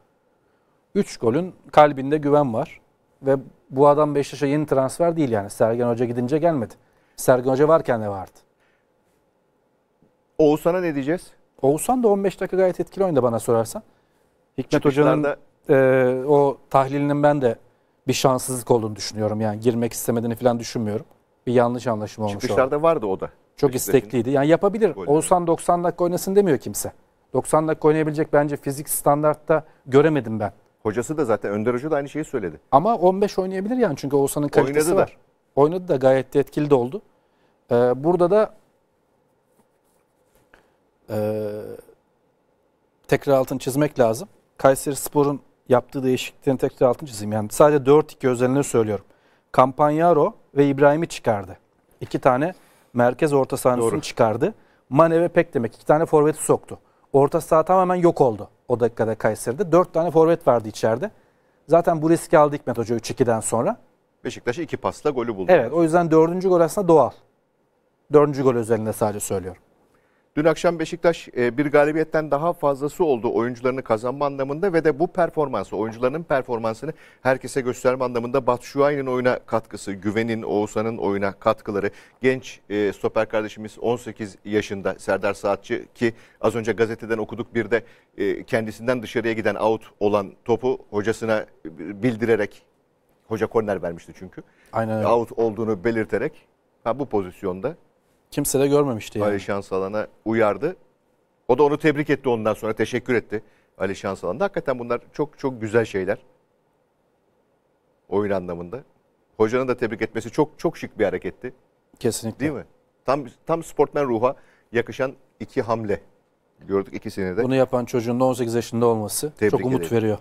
3 golün kalbinde güven var. Ve bu adam Beşiktaş'a yeni transfer değil yani. Sergen Hoca gidince gelmedi. Sergen Hoca varken de vardı. Oğuzhan'a ne diyeceğiz? Oğuzhan da 15 dakika gayet etkili oynadı bana sorarsan. Hikmet Hoca'nın e, o tahlilinin ben de bir şanssızlık olduğunu düşünüyorum. Yani girmek istemediğini falan düşünmüyorum. Bir yanlış anlaşılma olmuş. Çıkışlarda vardı o da. Çok istekliydi. Yani yapabilir. Golleri. Oğuzhan 90 dakika oynasın demiyor kimse. 90 dakika oynayabilecek bence fizik standartta göremedim ben. Hocası da zaten Önder Hoca da aynı şeyi söyledi. Ama 15 oynayabilir yani çünkü Oğuzhan'ın kalitesi Oynadı var. Da. Oynadı da gayet etkili de oldu. Ee, burada da e, tekrar altını çizmek lazım. Kayseri Spor'un yaptığı değişikliklerin tekrar altını çizeyim. Yani sadece 4-2 özelliğini söylüyorum. Kampanyaro ve İbrahim'i çıkardı. İki tane merkez orta sahnesini çıkardı. Mane ve Pek demek iki tane forveti soktu. Orta saha tamamen yok oldu o dakikada Kayseri'de. Dört tane forvet vardı içeride. Zaten bu riski aldı Hikmet Hoca 3-2'den sonra. Beşiktaş iki pasla golü buldu. Evet o yüzden dördüncü gol aslında doğal. Dördüncü gol özelinde sadece söylüyorum. Dün akşam Beşiktaş e, bir galibiyetten daha fazlası oldu oyuncularını kazanma anlamında ve de bu performansı, oyuncuların performansını herkese gösterme anlamında Batu Şuay'ın oyuna katkısı, Güven'in, Oğuzhan'ın oyuna katkıları, genç e, stoper kardeşimiz 18 yaşında Serdar Saatçı ki az önce gazeteden okuduk bir de e, kendisinden dışarıya giden out olan topu hocasına bildirerek, hoca korner vermişti çünkü, Aynen. out olduğunu belirterek ha, bu pozisyonda Kimse de görmemişti yani. Ali Şansalan'a uyardı. O da onu tebrik etti ondan sonra teşekkür etti Ali Şansalan'da. Hakikaten bunlar çok çok güzel şeyler. Oyun anlamında. Hocanın da tebrik etmesi çok çok şık bir hareketti. Kesinlikle. Değil mi? Tam tam sportmen ruha yakışan iki hamle gördük ikisini de. Bunu yapan çocuğun da 18 yaşında olması tebrik çok umut edelim. veriyor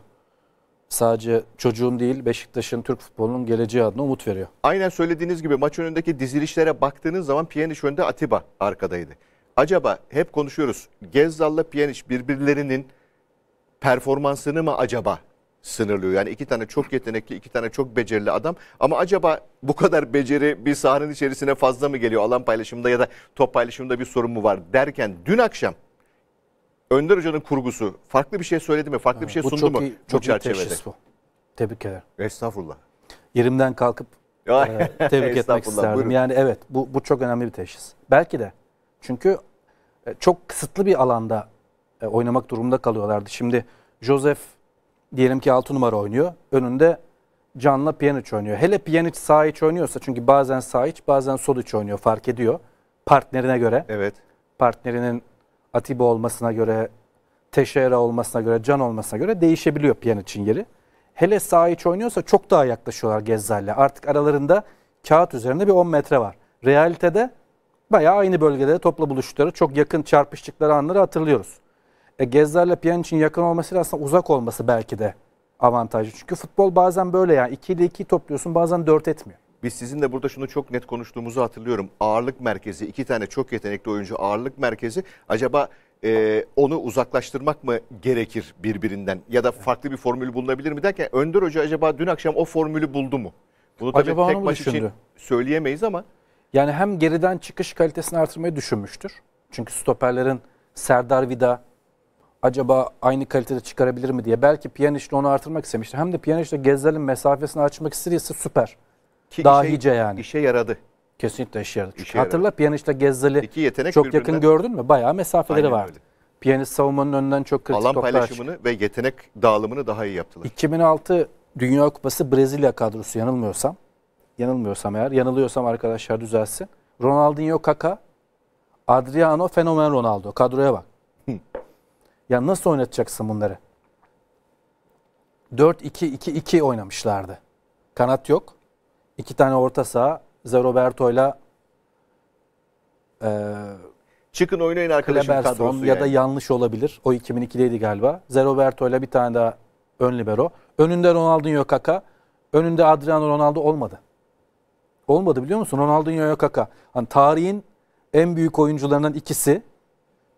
sadece çocuğun değil Beşiktaş'ın Türk futbolunun geleceği adına umut veriyor. Aynen söylediğiniz gibi maç önündeki dizilişlere baktığınız zaman Pjanic önde Atiba arkadaydı. Acaba hep konuşuyoruz Gezzal'la Pjanic birbirlerinin performansını mı acaba sınırlıyor? Yani iki tane çok yetenekli, iki tane çok becerili adam ama acaba bu kadar beceri bir sahanın içerisine fazla mı geliyor? Alan paylaşımında ya da top paylaşımında bir sorun mu var derken dün akşam Önder Hoca'nın kurgusu farklı bir şey söyledi mi? Farklı evet, bir şey sundu bu çok Iyi, çok bu çerçevede. iyi teşhis bu. Tebrik ederim. Estağfurullah. Yerimden kalkıp *laughs* e, tebrik etmek isterdim. Buyurun. Yani evet bu, bu çok önemli bir teşhis. Belki de çünkü e, çok kısıtlı bir alanda e, oynamak durumunda kalıyorlardı. Şimdi Joseph diyelim ki 6 numara oynuyor. Önünde Can'la Pjanic oynuyor. Hele Pjanic sağ iç oynuyorsa çünkü bazen sağ iç bazen sol iç oynuyor fark ediyor. Partnerine göre. Evet. Partnerinin Atiba olmasına göre, Teşera olmasına göre, Can olmasına göre değişebiliyor piyan için yeri. Hele sağ iç oynuyorsa çok daha yaklaşıyorlar Gezzal'le. Artık aralarında kağıt üzerinde bir 10 metre var. Realitede bayağı aynı bölgede topla buluştukları, çok yakın çarpıştıkları anları hatırlıyoruz. E, Gezzal'le için yakın olması aslında uzak olması belki de avantajlı. Çünkü futbol bazen böyle yani 2 ile 2 topluyorsun bazen 4 etmiyor. Biz sizin de burada şunu çok net konuştuğumuzu hatırlıyorum. Ağırlık merkezi, iki tane çok yetenekli oyuncu ağırlık merkezi. Acaba e, onu uzaklaştırmak mı gerekir birbirinden? Ya da farklı bir formülü bulunabilir mi derken Önder Hoca acaba dün akşam o formülü buldu mu? Bunu tabii acaba tek maç için söyleyemeyiz ama. Yani hem geriden çıkış kalitesini artırmayı düşünmüştür. Çünkü stoperlerin Serdar Vida acaba aynı kalitede çıkarabilir mi diye. Belki Pjanic'le onu artırmak istemiştir. Hem de Pjanic'le Gezzel'in mesafesini açmak istiyorsa süper. Ki dahice işe, yani. İşe yaradı. Kesinlikle işe yaradı. Çünkü hatırla yaradı. piyanistla Gezzeli İki yetenek çok birbirinden... yakın gördün mü? Bayağı mesafeleri Aynen vardı. Öyle. Piyanist savunmanın önünden çok kritik Alan paylaşımını açık. ve yetenek dağılımını daha iyi yaptılar. 2006 Dünya Kupası Brezilya kadrosu yanılmıyorsam. Yanılmıyorsam eğer. Yanılıyorsam arkadaşlar düzelsin. Ronaldinho Kaka, Adriano Fenomen Ronaldo. Kadroya bak. Ya nasıl oynatacaksın bunları? 4-2-2-2 oynamışlardı. Kanat yok. İki tane orta saha. Zeroberto'yla ile Çıkın oynayın arkadaşım Kleberson kadrosu. ya yani. da yanlış olabilir. O 2002'deydi galiba. ile bir tane daha ön libero. Önünde Ronaldinho Kaka. Önünde Adriano Ronaldo olmadı. Olmadı biliyor musun? Ronaldinho Kaka. Hani tarihin en büyük oyuncularından ikisi.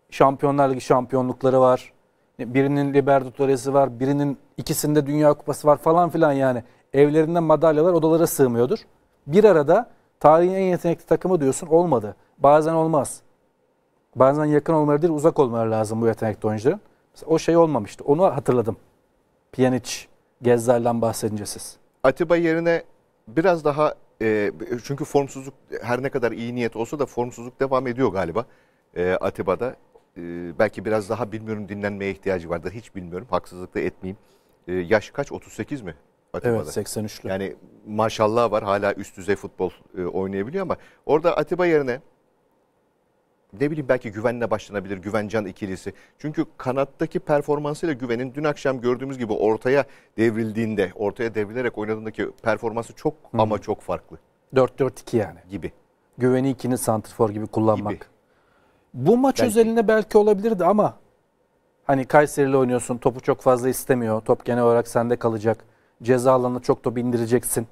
Şampiyonlar Ligi şampiyonlukları var. Birinin Libertadores'i var. Birinin ikisinde Dünya Kupası var falan filan yani evlerinde madalyalar odalara sığmıyordur. Bir arada tarihin en yetenekli takımı diyorsun olmadı. Bazen olmaz. Bazen yakın olmaları değil uzak olmaları lazım bu yetenekli oyuncuların. Mesela o şey olmamıştı. Onu hatırladım. Pjanic, Gezzal'dan bahsedince siz. Atiba yerine biraz daha e, çünkü formsuzluk her ne kadar iyi niyet olsa da formsuzluk devam ediyor galiba e, Atiba'da. E, belki biraz daha bilmiyorum dinlenmeye ihtiyacı vardır. Hiç bilmiyorum. Haksızlık da etmeyeyim. E, yaş kaç? 38 mi? Atiba'da. Evet 83'lü. Yani maşallah var hala üst düzey futbol e, oynayabiliyor ama orada Atiba yerine ne bileyim belki güvenle başlanabilir güvencan ikilisi. Çünkü kanattaki performansıyla güvenin dün akşam gördüğümüz gibi ortaya devrildiğinde, ortaya devrilerek oynadığındaki performansı çok Hı. ama çok farklı. 4-4-2 yani. Gibi. Güveni ikini santrfor gibi kullanmak. Gibi. Bu maç belki. özelinde belki olabilirdi ama hani Kayseri'yle oynuyorsun topu çok fazla istemiyor. Top genel olarak sende kalacak ceza alanını çok da bindireceksin.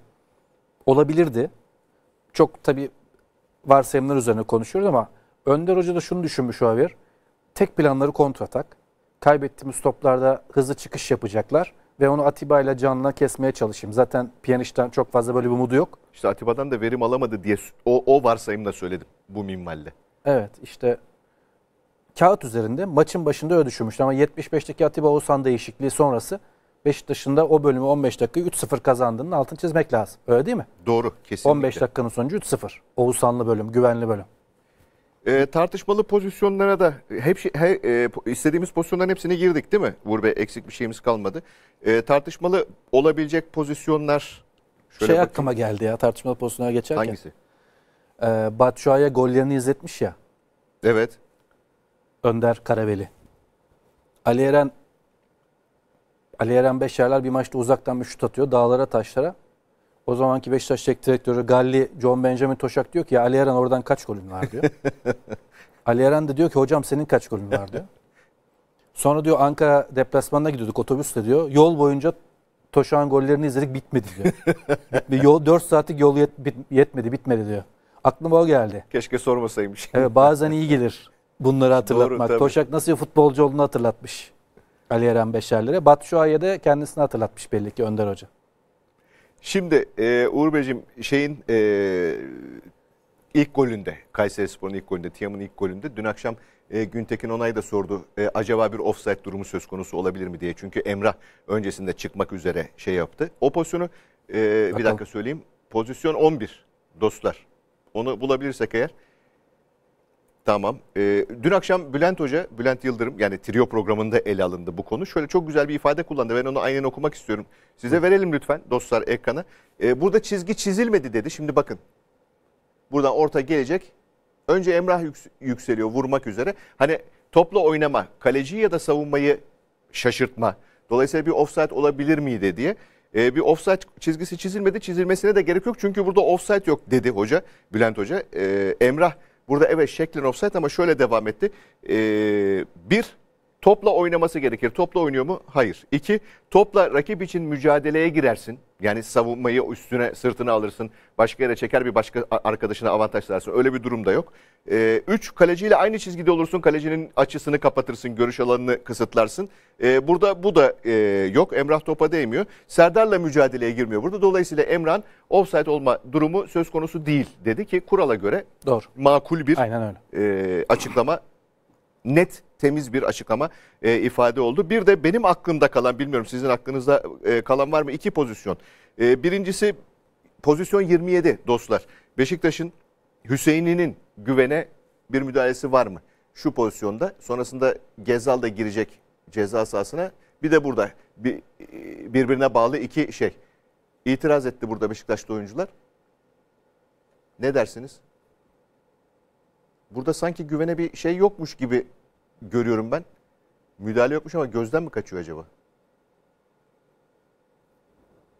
Olabilirdi. Çok tabi varsayımlar üzerine konuşuyoruz ama Önder Hoca da şunu düşünmüş olabilir. Tek planları kontratak. Kaybettiğimiz toplarda hızlı çıkış yapacaklar ve onu Atiba ile canına kesmeye çalışayım. Zaten Pjanic'ten çok fazla böyle bir umudu yok. İşte Atiba'dan da verim alamadı diye o, o varsayımla söyledim bu minvalde. Evet işte kağıt üzerinde maçın başında öyle düşünmüştü ama 75'teki Atiba Oğuzhan değişikliği sonrası Beşiktaş'ın da o bölümü 15 dakika 3-0 kazandığının altını çizmek lazım. Öyle değil mi? Doğru, kesinlikle. 15 dakikanın sonucu 3-0. Oğuzhanlı bölüm, güvenli bölüm. E, tartışmalı pozisyonlara da hep şey, he, e, istediğimiz pozisyonların hepsine girdik değil mi? Vurbe eksik bir şeyimiz kalmadı. E, tartışmalı olabilecek pozisyonlar şöyle şey aklıma geldi ya tartışmalı pozisyonlara geçerken. Hangisi? E, ee, Batshuayi'ye gollerini izletmiş ya. Evet. Önder Karaveli. Ali Eren Ali Eren Beşerler bir maçta uzaktan bir şut atıyor dağlara taşlara. O zamanki Beşiktaş Teknik Direktörü Galli John Benjamin Toşak diyor ki ya Ali Eren oradan kaç golün var diyor. *laughs* Ali Eren de diyor ki hocam senin kaç golün var diyor. Sonra diyor Ankara deplasmanına gidiyorduk otobüsle diyor. Yol boyunca Toşak'ın gollerini izledik bitmedi diyor. *laughs* bir yol 4 saatlik yol yet, bit, yetmedi bitmedi diyor. Aklıma o geldi. Keşke sormasaymış. Evet bazen iyi gelir bunları hatırlatmak. Doğru, Toşak nasıl futbolcu olduğunu hatırlatmış. Ali Eren Beşerlere. Batu Şua'ya da kendisini hatırlatmış belli ki Önder Hoca. Şimdi e, Uğur Beyciğim şeyin e, ilk golünde, Kayseri Spor'un ilk golünde, Tiam'ın ilk golünde dün akşam e, Güntekin Onay da sordu. E, acaba bir offside durumu söz konusu olabilir mi diye. Çünkü Emrah öncesinde çıkmak üzere şey yaptı. O pozisyonu e, bir dakika söyleyeyim. Pozisyon 11 dostlar. Onu bulabilirsek eğer Tamam. Ee, dün akşam Bülent Hoca, Bülent Yıldırım yani Trio programında ele alındı bu konu. Şöyle çok güzel bir ifade kullandı. Ben onu aynen okumak istiyorum. Size verelim lütfen dostlar ekranı. Ee, burada çizgi çizilmedi dedi. Şimdi bakın. Buradan orta gelecek. Önce Emrah yükseliyor vurmak üzere. Hani topla oynama, kaleci ya da savunmayı şaşırtma. Dolayısıyla bir offside olabilir miydi diye. Ee, bir offside çizgisi çizilmedi. Çizilmesine de gerek yok. Çünkü burada offside yok dedi hoca, Bülent Hoca. Ee, Emrah Burada evet şeklin offside ama şöyle devam etti. E, bir, topla oynaması gerekir. Topla oynuyor mu? Hayır. İki, topla rakip için mücadeleye girersin. Yani savunmayı üstüne sırtına alırsın. Başka yere çeker bir başka arkadaşına avantaj sağlarsın. Öyle bir durum da yok. 3 ee, üç, kaleciyle aynı çizgide olursun. Kalecinin açısını kapatırsın. Görüş alanını kısıtlarsın. Ee, burada bu da e, yok. Emrah topa değmiyor. Serdar'la mücadeleye girmiyor burada. Dolayısıyla Emran offside olma durumu söz konusu değil dedi ki kurala göre Doğru. makul bir Aynen öyle. E, açıklama net temiz bir açıklama e, ifade oldu. Bir de benim aklımda kalan bilmiyorum sizin aklınızda e, kalan var mı İki pozisyon. E, birincisi pozisyon 27 dostlar. Beşiktaş'ın Hüseyin'in güvene bir müdahalesi var mı? Şu pozisyonda sonrasında Gezal da girecek ceza sahasına. Bir de burada bir, e, birbirine bağlı iki şey. İtiraz etti burada Beşiktaş'ta oyuncular. Ne dersiniz? Burada sanki güvene bir şey yokmuş gibi görüyorum ben. Müdahale yokmuş ama gözden mi kaçıyor acaba?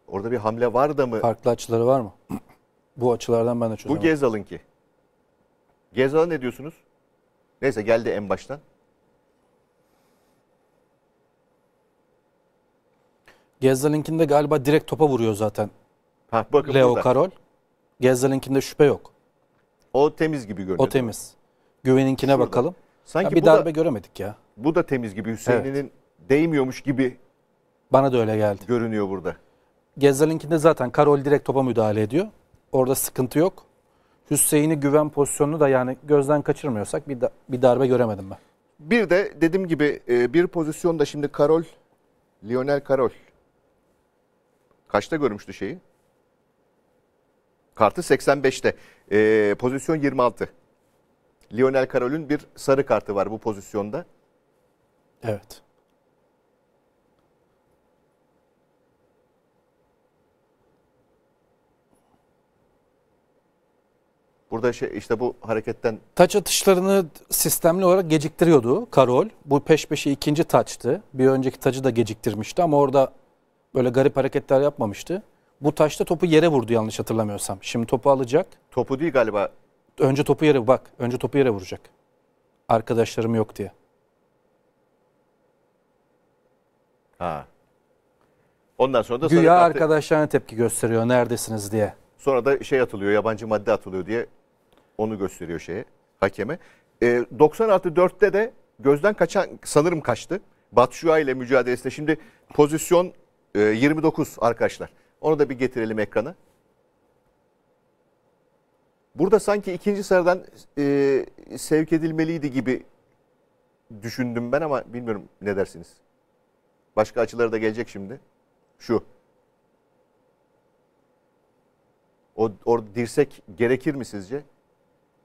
Orada bir hamle var da mı? Farklı açıları var mı? *clears throat* Bu açılardan ben de çözemem. Bu Gezal'ınki. Gezal'a ne diyorsunuz? Neyse geldi en baştan. Gezal'inkinde galiba direkt topa vuruyor zaten. Ha, bakın Leo burada. Karol. Gezal'inkinde şüphe yok. O temiz gibi görünüyor. O temiz. Güveninkine Şurada. bakalım. Sanki ya bir darbe da, göremedik ya. Bu da temiz gibi Hüseyin'in evet. değmiyormuş gibi. Bana da öyle geldi. Görünüyor burada. Gezzal'inkinde zaten Karol direkt topa müdahale ediyor. Orada sıkıntı yok. Hüseyin'i güven pozisyonunu da yani gözden kaçırmıyorsak bir, da, bir darbe göremedim ben. Bir de dediğim gibi e, bir pozisyon da şimdi Karol, Lionel Karol. Kaçta görmüştü şeyi? Kartı 85'te. Ee, pozisyon 26. Lionel Carroll'ün bir sarı kartı var bu pozisyonda. Evet. Burada şey işte bu hareketten... Taç atışlarını sistemli olarak geciktiriyordu Karol. Bu peş peşe ikinci taçtı. Bir önceki tacı da geciktirmişti ama orada böyle garip hareketler yapmamıştı. Bu taçta topu yere vurdu yanlış hatırlamıyorsam. Şimdi topu alacak. Topu değil galiba önce topu yere bak. Önce topu yere vuracak. Arkadaşlarım yok diye. Ha. Ondan sonra da Güya arkadaşlarına tepki gösteriyor neredesiniz diye. Sonra da şey atılıyor, yabancı madde atılıyor diye onu gösteriyor şeye, hakeme. E, ee, 90 artı 4'te de gözden kaçan, sanırım kaçtı. Batshuayi ile mücadelesinde. Şimdi pozisyon e, 29 arkadaşlar. Onu da bir getirelim ekrana. Burada sanki ikinci sıradan e, sevk edilmeliydi gibi düşündüm ben ama bilmiyorum ne dersiniz. Başka açıları da gelecek şimdi. Şu. O, o dirsek gerekir mi sizce?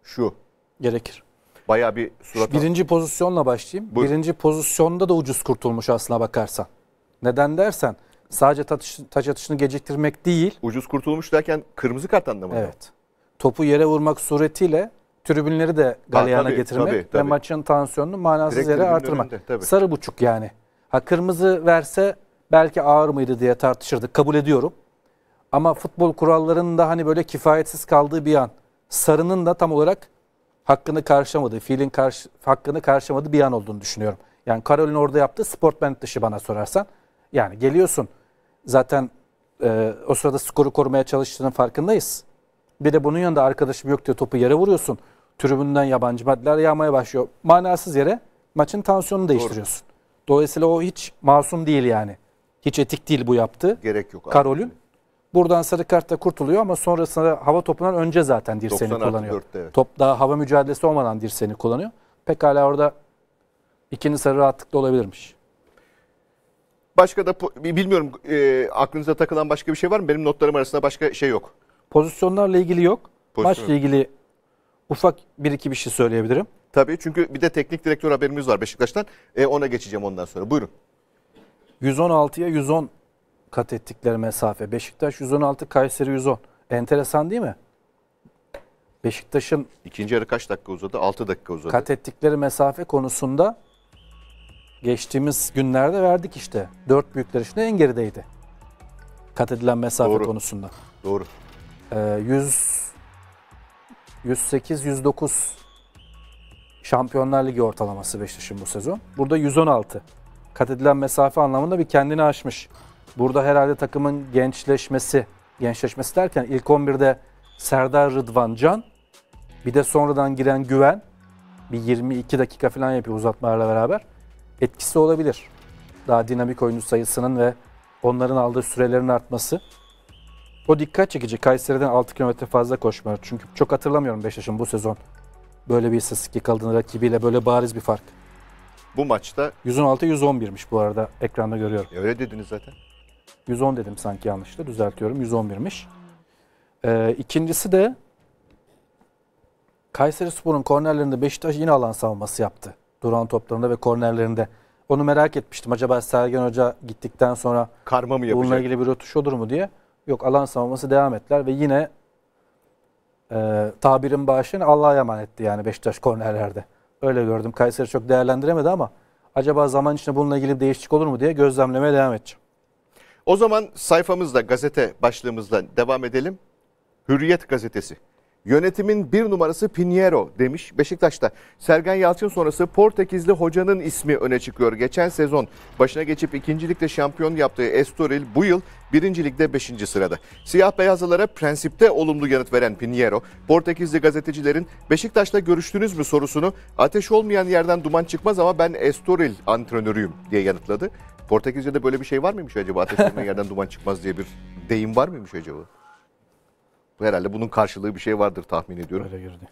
Şu. Gerekir. Bayağı bir surat. Birinci pozisyonla başlayayım. Buyurun. Birinci pozisyonda da ucuz kurtulmuş aslına bakarsan. Neden dersen sadece taç, atışını geciktirmek değil. Ucuz kurtulmuş derken kırmızı karttan da mı? Evet topu yere vurmak suretiyle tribünleri de galeyana tabii, getirmek tabii, tabii. ve maçın tansiyonunu manasız Direkt yere artırmak. Önünde, Sarı buçuk yani. Ha kırmızı verse belki ağır mıydı diye tartışırdık. Kabul ediyorum. Ama futbol kurallarının da hani böyle kifayetsiz kaldığı bir an. Sarının da tam olarak hakkını karşılamadığı, fiilin karşı, hakkını karşılamadığı bir an olduğunu düşünüyorum. Yani Karol'ün orada yaptığı sportman dışı bana sorarsan. Yani geliyorsun zaten e, o sırada skoru korumaya çalıştığının farkındayız. Bir de bunun yanında arkadaşım yok diye topu yere vuruyorsun. Tribünden yabancı maddeler yağmaya başlıyor. Manasız yere maçın tansiyonunu değiştiriyorsun. Dolayısıyla o hiç masum değil yani. Hiç etik değil bu yaptı. Gerek yok. Karol'ün. Buradan sarı kartta kurtuluyor ama sonrasında hava topundan önce zaten dirseni kullanıyor. evet. Top daha hava mücadelesi olmadan dirseni kullanıyor. Pekala orada ikinci sarı rahatlıkla olabilirmiş. Başka da bilmiyorum e, aklınıza takılan başka bir şey var mı? Benim notlarım arasında başka şey yok. Pozisyonlarla ilgili yok. Pozisyon. Maçla ilgili ufak bir iki bir şey söyleyebilirim. Tabii çünkü bir de teknik direktör haberimiz var Beşiktaş'tan. E, ona geçeceğim ondan sonra. Buyurun. 116'ya 110 kat ettikleri mesafe. Beşiktaş 116, Kayseri 110. Enteresan değil mi? Beşiktaş'ın ikinci yarı kaç dakika uzadı? 6 dakika uzadı. Kat ettikleri mesafe konusunda geçtiğimiz günlerde verdik işte. Dört büyükler içinde en gerideydi. Kat edilen mesafe Doğru. konusunda. Doğru. 100 108 109 Şampiyonlar Ligi ortalaması Beşiktaş'ın bu sezon. Burada 116. Kat edilen mesafe anlamında bir kendini aşmış. Burada herhalde takımın gençleşmesi, gençleşmesi derken ilk 11'de Serdar Rıdvan Can, bir de sonradan giren Güven, bir 22 dakika falan yapıyor uzatmalarla beraber. Etkisi olabilir. Daha dinamik oyuncu sayısının ve onların aldığı sürelerin artması. O dikkat çekici. Kayseri'den 6 kilometre fazla koşmuyor. Çünkü çok hatırlamıyorum Beşiktaş'ın bu sezon böyle bir istatistik yakaladığını rakibiyle böyle bariz bir fark. Bu maçta 116 111'miş bu arada ekranda görüyorum. E, öyle dediniz zaten. 110 dedim sanki yanlıştı. Düzeltiyorum. 111'miş. Ee, İkincisi de Kayseri Spor'un kornerlerinde Beşiktaş yine alan savunması yaptı. Duran toplarında ve kornerlerinde. Onu merak etmiştim. Acaba Sergen Hoca gittikten sonra Karma mı yapacak? bununla ilgili bir rötuş olur mu diye. Yok alan savunması devam ettiler ve yine e, tabirin bağışını Allah'a emanetti yani Beşiktaş kornerlerde. Öyle gördüm. Kayseri çok değerlendiremedi ama acaba zaman içinde bununla ilgili bir değişiklik olur mu diye gözlemlemeye devam edeceğim. O zaman sayfamızda gazete başlığımızla devam edelim. Hürriyet gazetesi. Yönetimin bir numarası Pinheiro demiş Beşiktaş'ta. Sergen Yalçın sonrası Portekizli hocanın ismi öne çıkıyor. Geçen sezon başına geçip ikincilikte şampiyon yaptığı Estoril bu yıl birincilikte beşinci sırada. Siyah beyazlılara prensipte olumlu yanıt veren Pinheiro, Portekizli gazetecilerin Beşiktaş'ta görüştünüz mü sorusunu ateş olmayan yerden duman çıkmaz ama ben Estoril antrenörüyüm diye yanıtladı. Portekizce'de böyle bir şey var mıymış acaba? Ateş olmayan yerden duman çıkmaz diye bir deyim var mıymış acaba? herhalde bunun karşılığı bir şey vardır tahmin ediyorum. Öyle girdi.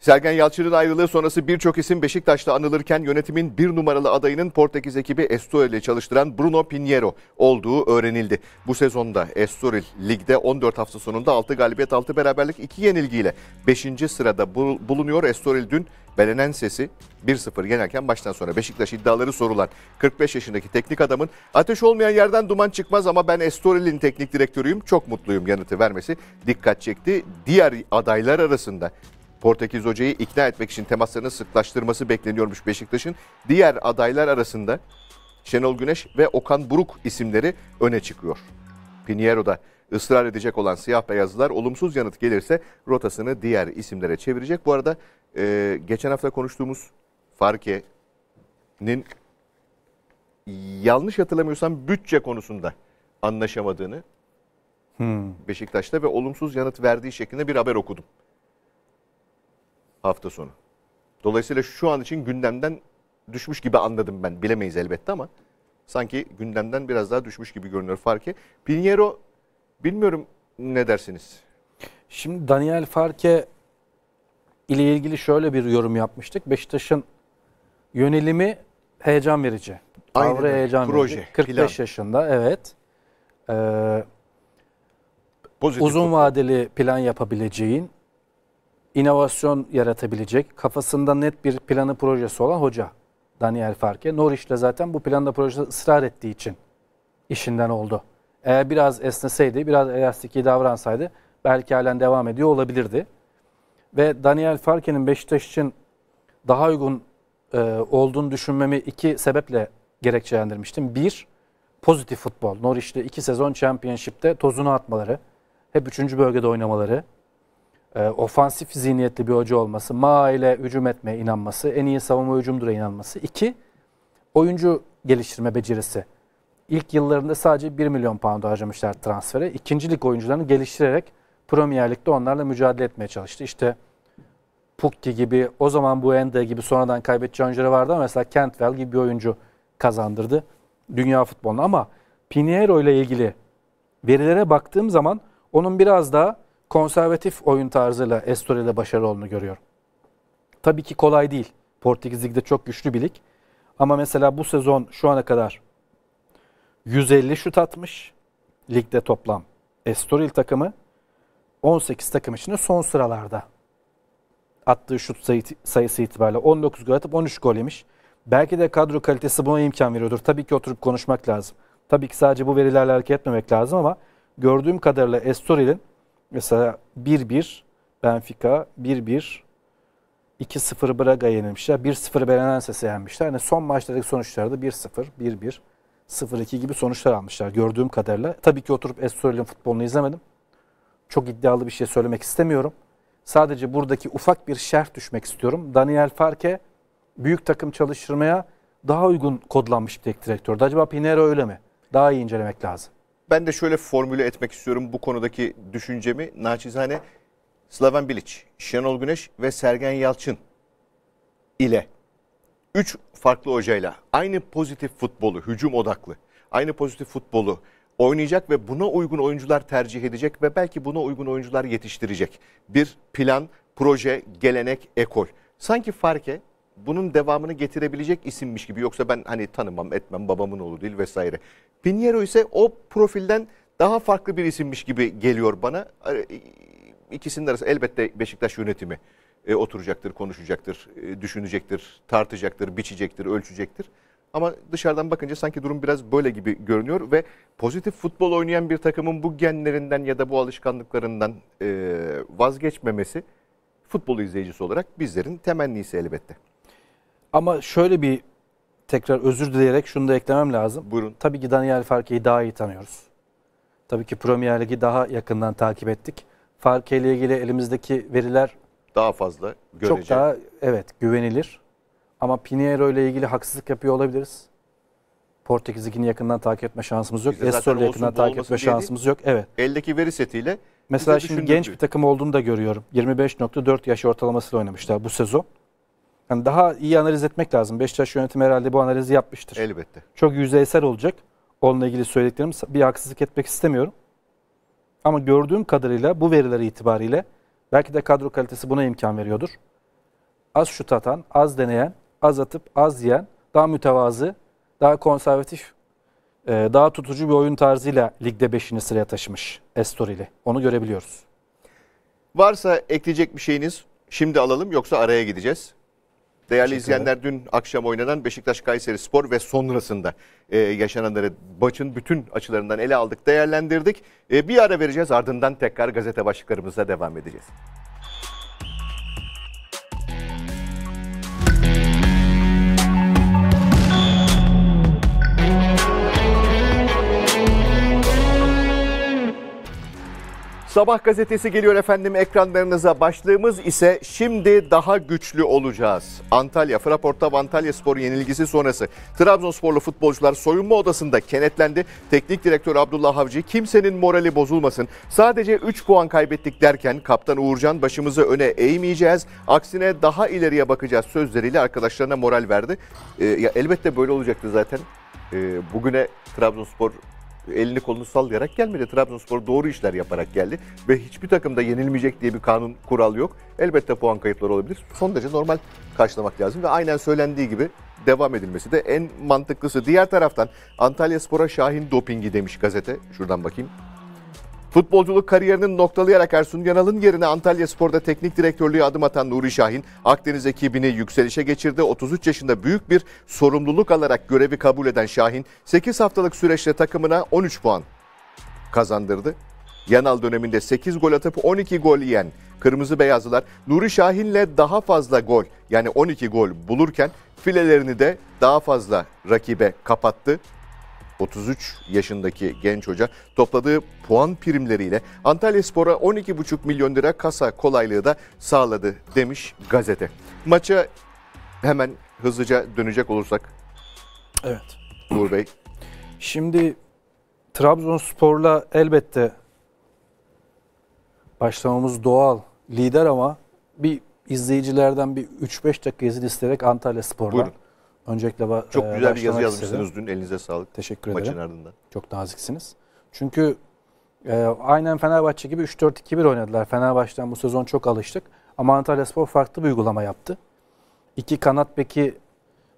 Sergen Yalçın'ın ayrılığı sonrası birçok isim Beşiktaş'ta anılırken yönetimin bir numaralı adayının Portekiz ekibi Estoril ile çalıştıran Bruno Pinheiro olduğu öğrenildi. Bu sezonda Estoril ligde 14 hafta sonunda 6 galibiyet 6 beraberlik 2 yenilgiyle 5. sırada bulunuyor. Estoril dün Belenenses'i 1-0 yenerken baştan sonra Beşiktaş iddiaları sorulan 45 yaşındaki teknik adamın ateş olmayan yerden duman çıkmaz ama ben Estoril'in teknik direktörüyüm çok mutluyum yanıtı vermesi dikkat çekti. Diğer adaylar arasında Portekiz hocayı ikna etmek için temaslarını sıklaştırması bekleniyormuş Beşiktaş'ın. Diğer adaylar arasında Şenol Güneş ve Okan Buruk isimleri öne çıkıyor. Pinheiro'da ısrar edecek olan siyah beyazlar olumsuz yanıt gelirse rotasını diğer isimlere çevirecek. Bu arada e, geçen hafta konuştuğumuz Farke'nin yanlış hatırlamıyorsam bütçe konusunda anlaşamadığını hmm. Beşiktaş'ta ve olumsuz yanıt verdiği şeklinde bir haber okudum hafta sonu. Dolayısıyla şu an için gündemden düşmüş gibi anladım ben. Bilemeyiz elbette ama sanki gündemden biraz daha düşmüş gibi görünüyor farkı. E. Pinheiro bilmiyorum ne dersiniz? Şimdi Daniel Farke ile ilgili şöyle bir yorum yapmıştık. Beşiktaş'ın yönelimi heyecan verici. Aynen. heyecan Proje, verici. 45 plan. yaşında evet. Ee, Pozitif uzun vadeli plan yapabileceğin, inovasyon yaratabilecek, kafasında net bir planı projesi olan hoca Daniel Farke. Norwich'te zaten bu planda projesi ısrar ettiği için işinden oldu. Eğer biraz esneseydi, biraz elastiki davransaydı belki halen devam ediyor olabilirdi. Ve Daniel Farke'nin Beşiktaş için daha uygun e, olduğunu düşünmemi iki sebeple gerekçelendirmiştim. Bir, pozitif futbol. Norwich'te iki sezon Championship'te tozunu atmaları, hep üçüncü bölgede oynamaları, e, ofansif zihniyetli bir hoca olması, ma ile hücum etmeye inanması, en iyi savunma hücumdura inanması. İki, oyuncu geliştirme becerisi. İlk yıllarında sadece 1 milyon pound harcamışlar transfere. İkincilik oyuncularını geliştirerek Premier Lig'de onlarla mücadele etmeye çalıştı. İşte Pukki gibi, o zaman bu Ende gibi sonradan kaybedeceği oyuncuları vardı ama mesela Kentwell gibi bir oyuncu kazandırdı dünya futbolunu Ama Pinheiro ile ilgili verilere baktığım zaman onun biraz daha konservatif oyun tarzıyla Estoril'e başarılı olduğunu görüyorum. Tabii ki kolay değil. Portekiz Lig'de çok güçlü bir lig. Ama mesela bu sezon şu ana kadar 150 şut atmış ligde toplam. Estoril takımı 18 takım içinde son sıralarda. Attığı şut sayısı itibariyle 19 gol atıp 13 gol yemiş. Belki de kadro kalitesi buna imkan veriyordur. Tabii ki oturup konuşmak lazım. Tabii ki sadece bu verilerle hareket etmemek lazım ama gördüğüm kadarıyla Estoril'in Mesela 1-1 Benfica, 1-1 2-0 Braga yenilmişler. 1-0 Belenense yenmişler. Yani son maçlardaki sonuçlarda 1-0, 1-1, 0-2 gibi sonuçlar almışlar gördüğüm kadarıyla. Tabii ki oturup Estoril'in futbolunu izlemedim. Çok iddialı bir şey söylemek istemiyorum. Sadece buradaki ufak bir şerh düşmek istiyorum. Daniel Farke büyük takım çalıştırmaya daha uygun kodlanmış bir tek direktördü. Acaba Pinero öyle mi? Daha iyi incelemek lazım. Ben de şöyle formüle etmek istiyorum bu konudaki düşüncemi. Naçizane Slaven Bilic, Şenol Güneş ve Sergen Yalçın ile üç farklı hocayla aynı pozitif futbolu, hücum odaklı, aynı pozitif futbolu oynayacak ve buna uygun oyuncular tercih edecek ve belki buna uygun oyuncular yetiştirecek. Bir plan, proje, gelenek, ekol. Sanki Farke bunun devamını getirebilecek isimmiş gibi. Yoksa ben hani tanımam etmem babamın oğlu değil vesaire. Pinheiro ise o profilden daha farklı bir isimmiş gibi geliyor bana. E, ikisinin arası elbette Beşiktaş yönetimi e, oturacaktır, konuşacaktır, e, düşünecektir, tartacaktır, biçecektir, ölçecektir. Ama dışarıdan bakınca sanki durum biraz böyle gibi görünüyor ve pozitif futbol oynayan bir takımın bu genlerinden ya da bu alışkanlıklarından e, vazgeçmemesi futbol izleyicisi olarak bizlerin temennisi elbette. Ama şöyle bir tekrar özür dileyerek şunu da eklemem lazım. Buyurun. Tabii ki Daniel Farke'yi daha iyi tanıyoruz. Tabii ki Premier Ligi daha yakından takip ettik. Farke ile ilgili elimizdeki veriler daha fazla görece. Çok daha evet güvenilir. Ama Pinheiro ile ilgili haksızlık yapıyor olabiliriz. Portekiz ligini yakından takip etme şansımız yok. Estor'u yakından takip etme şansımız yok. Evet. Eldeki veri setiyle Mesela şimdi genç bir takım olduğunu da görüyorum. 25.4 yaş ortalamasıyla oynamışlar bu sezon. Yani daha iyi analiz etmek lazım. Beşiktaş yönetimi herhalde bu analizi yapmıştır. Elbette. Çok yüzeysel olacak. Onunla ilgili söylediklerim bir haksızlık etmek istemiyorum. Ama gördüğüm kadarıyla bu verileri itibariyle belki de kadro kalitesi buna imkan veriyordur. Az şut atan, az deneyen, az atıp az yiyen, daha mütevazı, daha konservatif, e, daha tutucu bir oyun tarzıyla ligde 5. sıraya taşımış ile Onu görebiliyoruz. Varsa ekleyecek bir şeyiniz şimdi alalım yoksa araya gideceğiz. Değerli izleyenler dün akşam oynanan Beşiktaş Kayseri Spor ve sonrasında e, yaşananları maçın bütün açılarından ele aldık, değerlendirdik. E, bir ara vereceğiz ardından tekrar gazete başlıklarımıza devam edeceğiz. Sabah gazetesi geliyor efendim ekranlarınıza. Başlığımız ise şimdi daha güçlü olacağız. Antalya, Fraport'ta Antalya Spor yenilgisi sonrası. Trabzonsporlu futbolcular soyunma odasında kenetlendi. Teknik direktör Abdullah Avcı kimsenin morali bozulmasın. Sadece 3 puan kaybettik derken kaptan Uğurcan başımızı öne eğmeyeceğiz. Aksine daha ileriye bakacağız sözleriyle arkadaşlarına moral verdi. Ee, ya elbette böyle olacaktı zaten. Ee, bugüne Trabzonspor elini kolunu sallayarak gelmedi. Trabzonspor doğru işler yaparak geldi ve hiçbir takımda yenilmeyecek diye bir kanun kural yok. Elbette puan kayıpları olabilir. Son derece normal karşılamak lazım ve aynen söylendiği gibi devam edilmesi de en mantıklısı. Diğer taraftan Antalya Spor'a Şahin dopingi demiş gazete. Şuradan bakayım. Futbolculuk kariyerinin noktalayarak Ersun Yanal'ın yerine Antalya Spor'da teknik direktörlüğe adım atan Nuri Şahin, Akdeniz ekibini yükselişe geçirdi. 33 yaşında büyük bir sorumluluk alarak görevi kabul eden Şahin, 8 haftalık süreçte takımına 13 puan kazandırdı. Yanal döneminde 8 gol atıp 12 gol yiyen Kırmızı Beyazlılar Nuri Şahin'le daha fazla gol yani 12 gol bulurken filelerini de daha fazla rakibe kapattı. 33 yaşındaki genç hoca topladığı puan primleriyle Antalya Spor'a 12,5 milyon lira kasa kolaylığı da sağladı demiş gazete. Maça hemen hızlıca dönecek olursak. Evet. Uğur Bey. Şimdi Trabzonspor'la elbette başlamamız doğal, lider ama bir izleyicilerden bir 3-5 dakika izin isteyerek Antalya Spor'dan. Buyurun. Öncelikle ba- Çok e, güzel bir yazı yazmışsınız dün. Elinize sağlık. Teşekkür ederim. Maçın ardından. Çok naziksiniz. Çünkü e, aynen Fenerbahçe gibi 3-4-2-1 oynadılar. Fenerbahçe'den bu sezon çok alıştık. Ama Antalya Spor farklı bir uygulama yaptı. İki kanat beki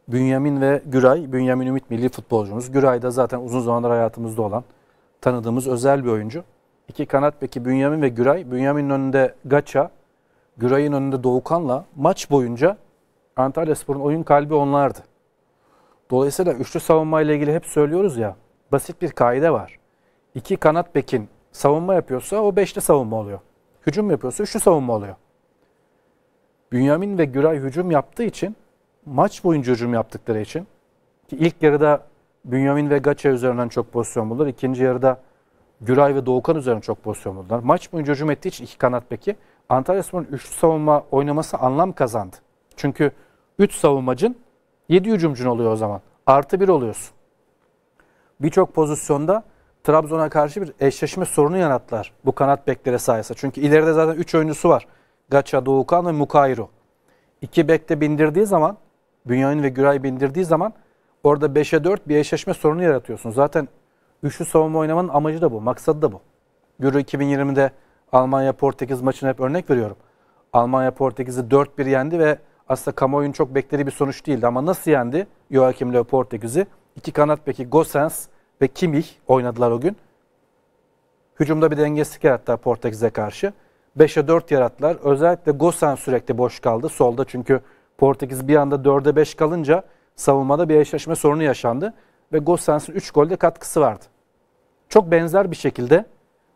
Bünyamin ve Güray. Bünyamin Ümit milli futbolcumuz. Güray da zaten uzun zamandır hayatımızda olan tanıdığımız özel bir oyuncu. İki kanat beki Bünyamin ve Güray. Bünyamin'in önünde Gaça, Güray'ın önünde Doğukan'la maç boyunca Antalya Spor'un oyun kalbi onlardı. Dolayısıyla üçlü savunma ile ilgili hep söylüyoruz ya basit bir kaide var. İki kanat bekin savunma yapıyorsa o beşli savunma oluyor. Hücum yapıyorsa üçlü savunma oluyor. Bünyamin ve Güray hücum yaptığı için maç boyunca hücum yaptıkları için ki ilk yarıda Bünyamin ve Gaça üzerinden çok pozisyon buldular. ikinci yarıda Güray ve Doğukan üzerinden çok pozisyon buldular. Maç boyunca hücum ettiği için iki kanat peki Antalya Spor'un üçlü savunma oynaması anlam kazandı. Çünkü üç savunmacın 7 hücumcun oluyor o zaman. Artı 1 oluyorsun. Birçok pozisyonda Trabzon'a karşı bir eşleşme sorunu yarattılar bu kanat beklere sayesinde. Çünkü ileride zaten 3 oyuncusu var. Gaça, Doğukan ve Mukayro. İki bekte bindirdiği zaman, Bünyamin ve Güray bindirdiği zaman orada 5'e 4 bir eşleşme sorunu yaratıyorsun. Zaten üçlü savunma oynamanın amacı da bu, maksadı da bu. Euro 2020'de Almanya-Portekiz maçını hep örnek veriyorum. Almanya Portekiz'i 4-1 yendi ve aslında kamuoyunun çok beklediği bir sonuç değildi ama nasıl yendi Joachim Leo Portekiz'i? İki kanat peki Gosens ve Kimih oynadılar o gün. Hücumda bir dengesizlik yarattı Portekiz'e karşı. 5'e 4 yarattılar. Özellikle Gosens sürekli boş kaldı solda çünkü Portekiz bir anda 4'e 5 kalınca savunmada bir eşleşme sorunu yaşandı ve Gosens'in 3 golde katkısı vardı. Çok benzer bir şekilde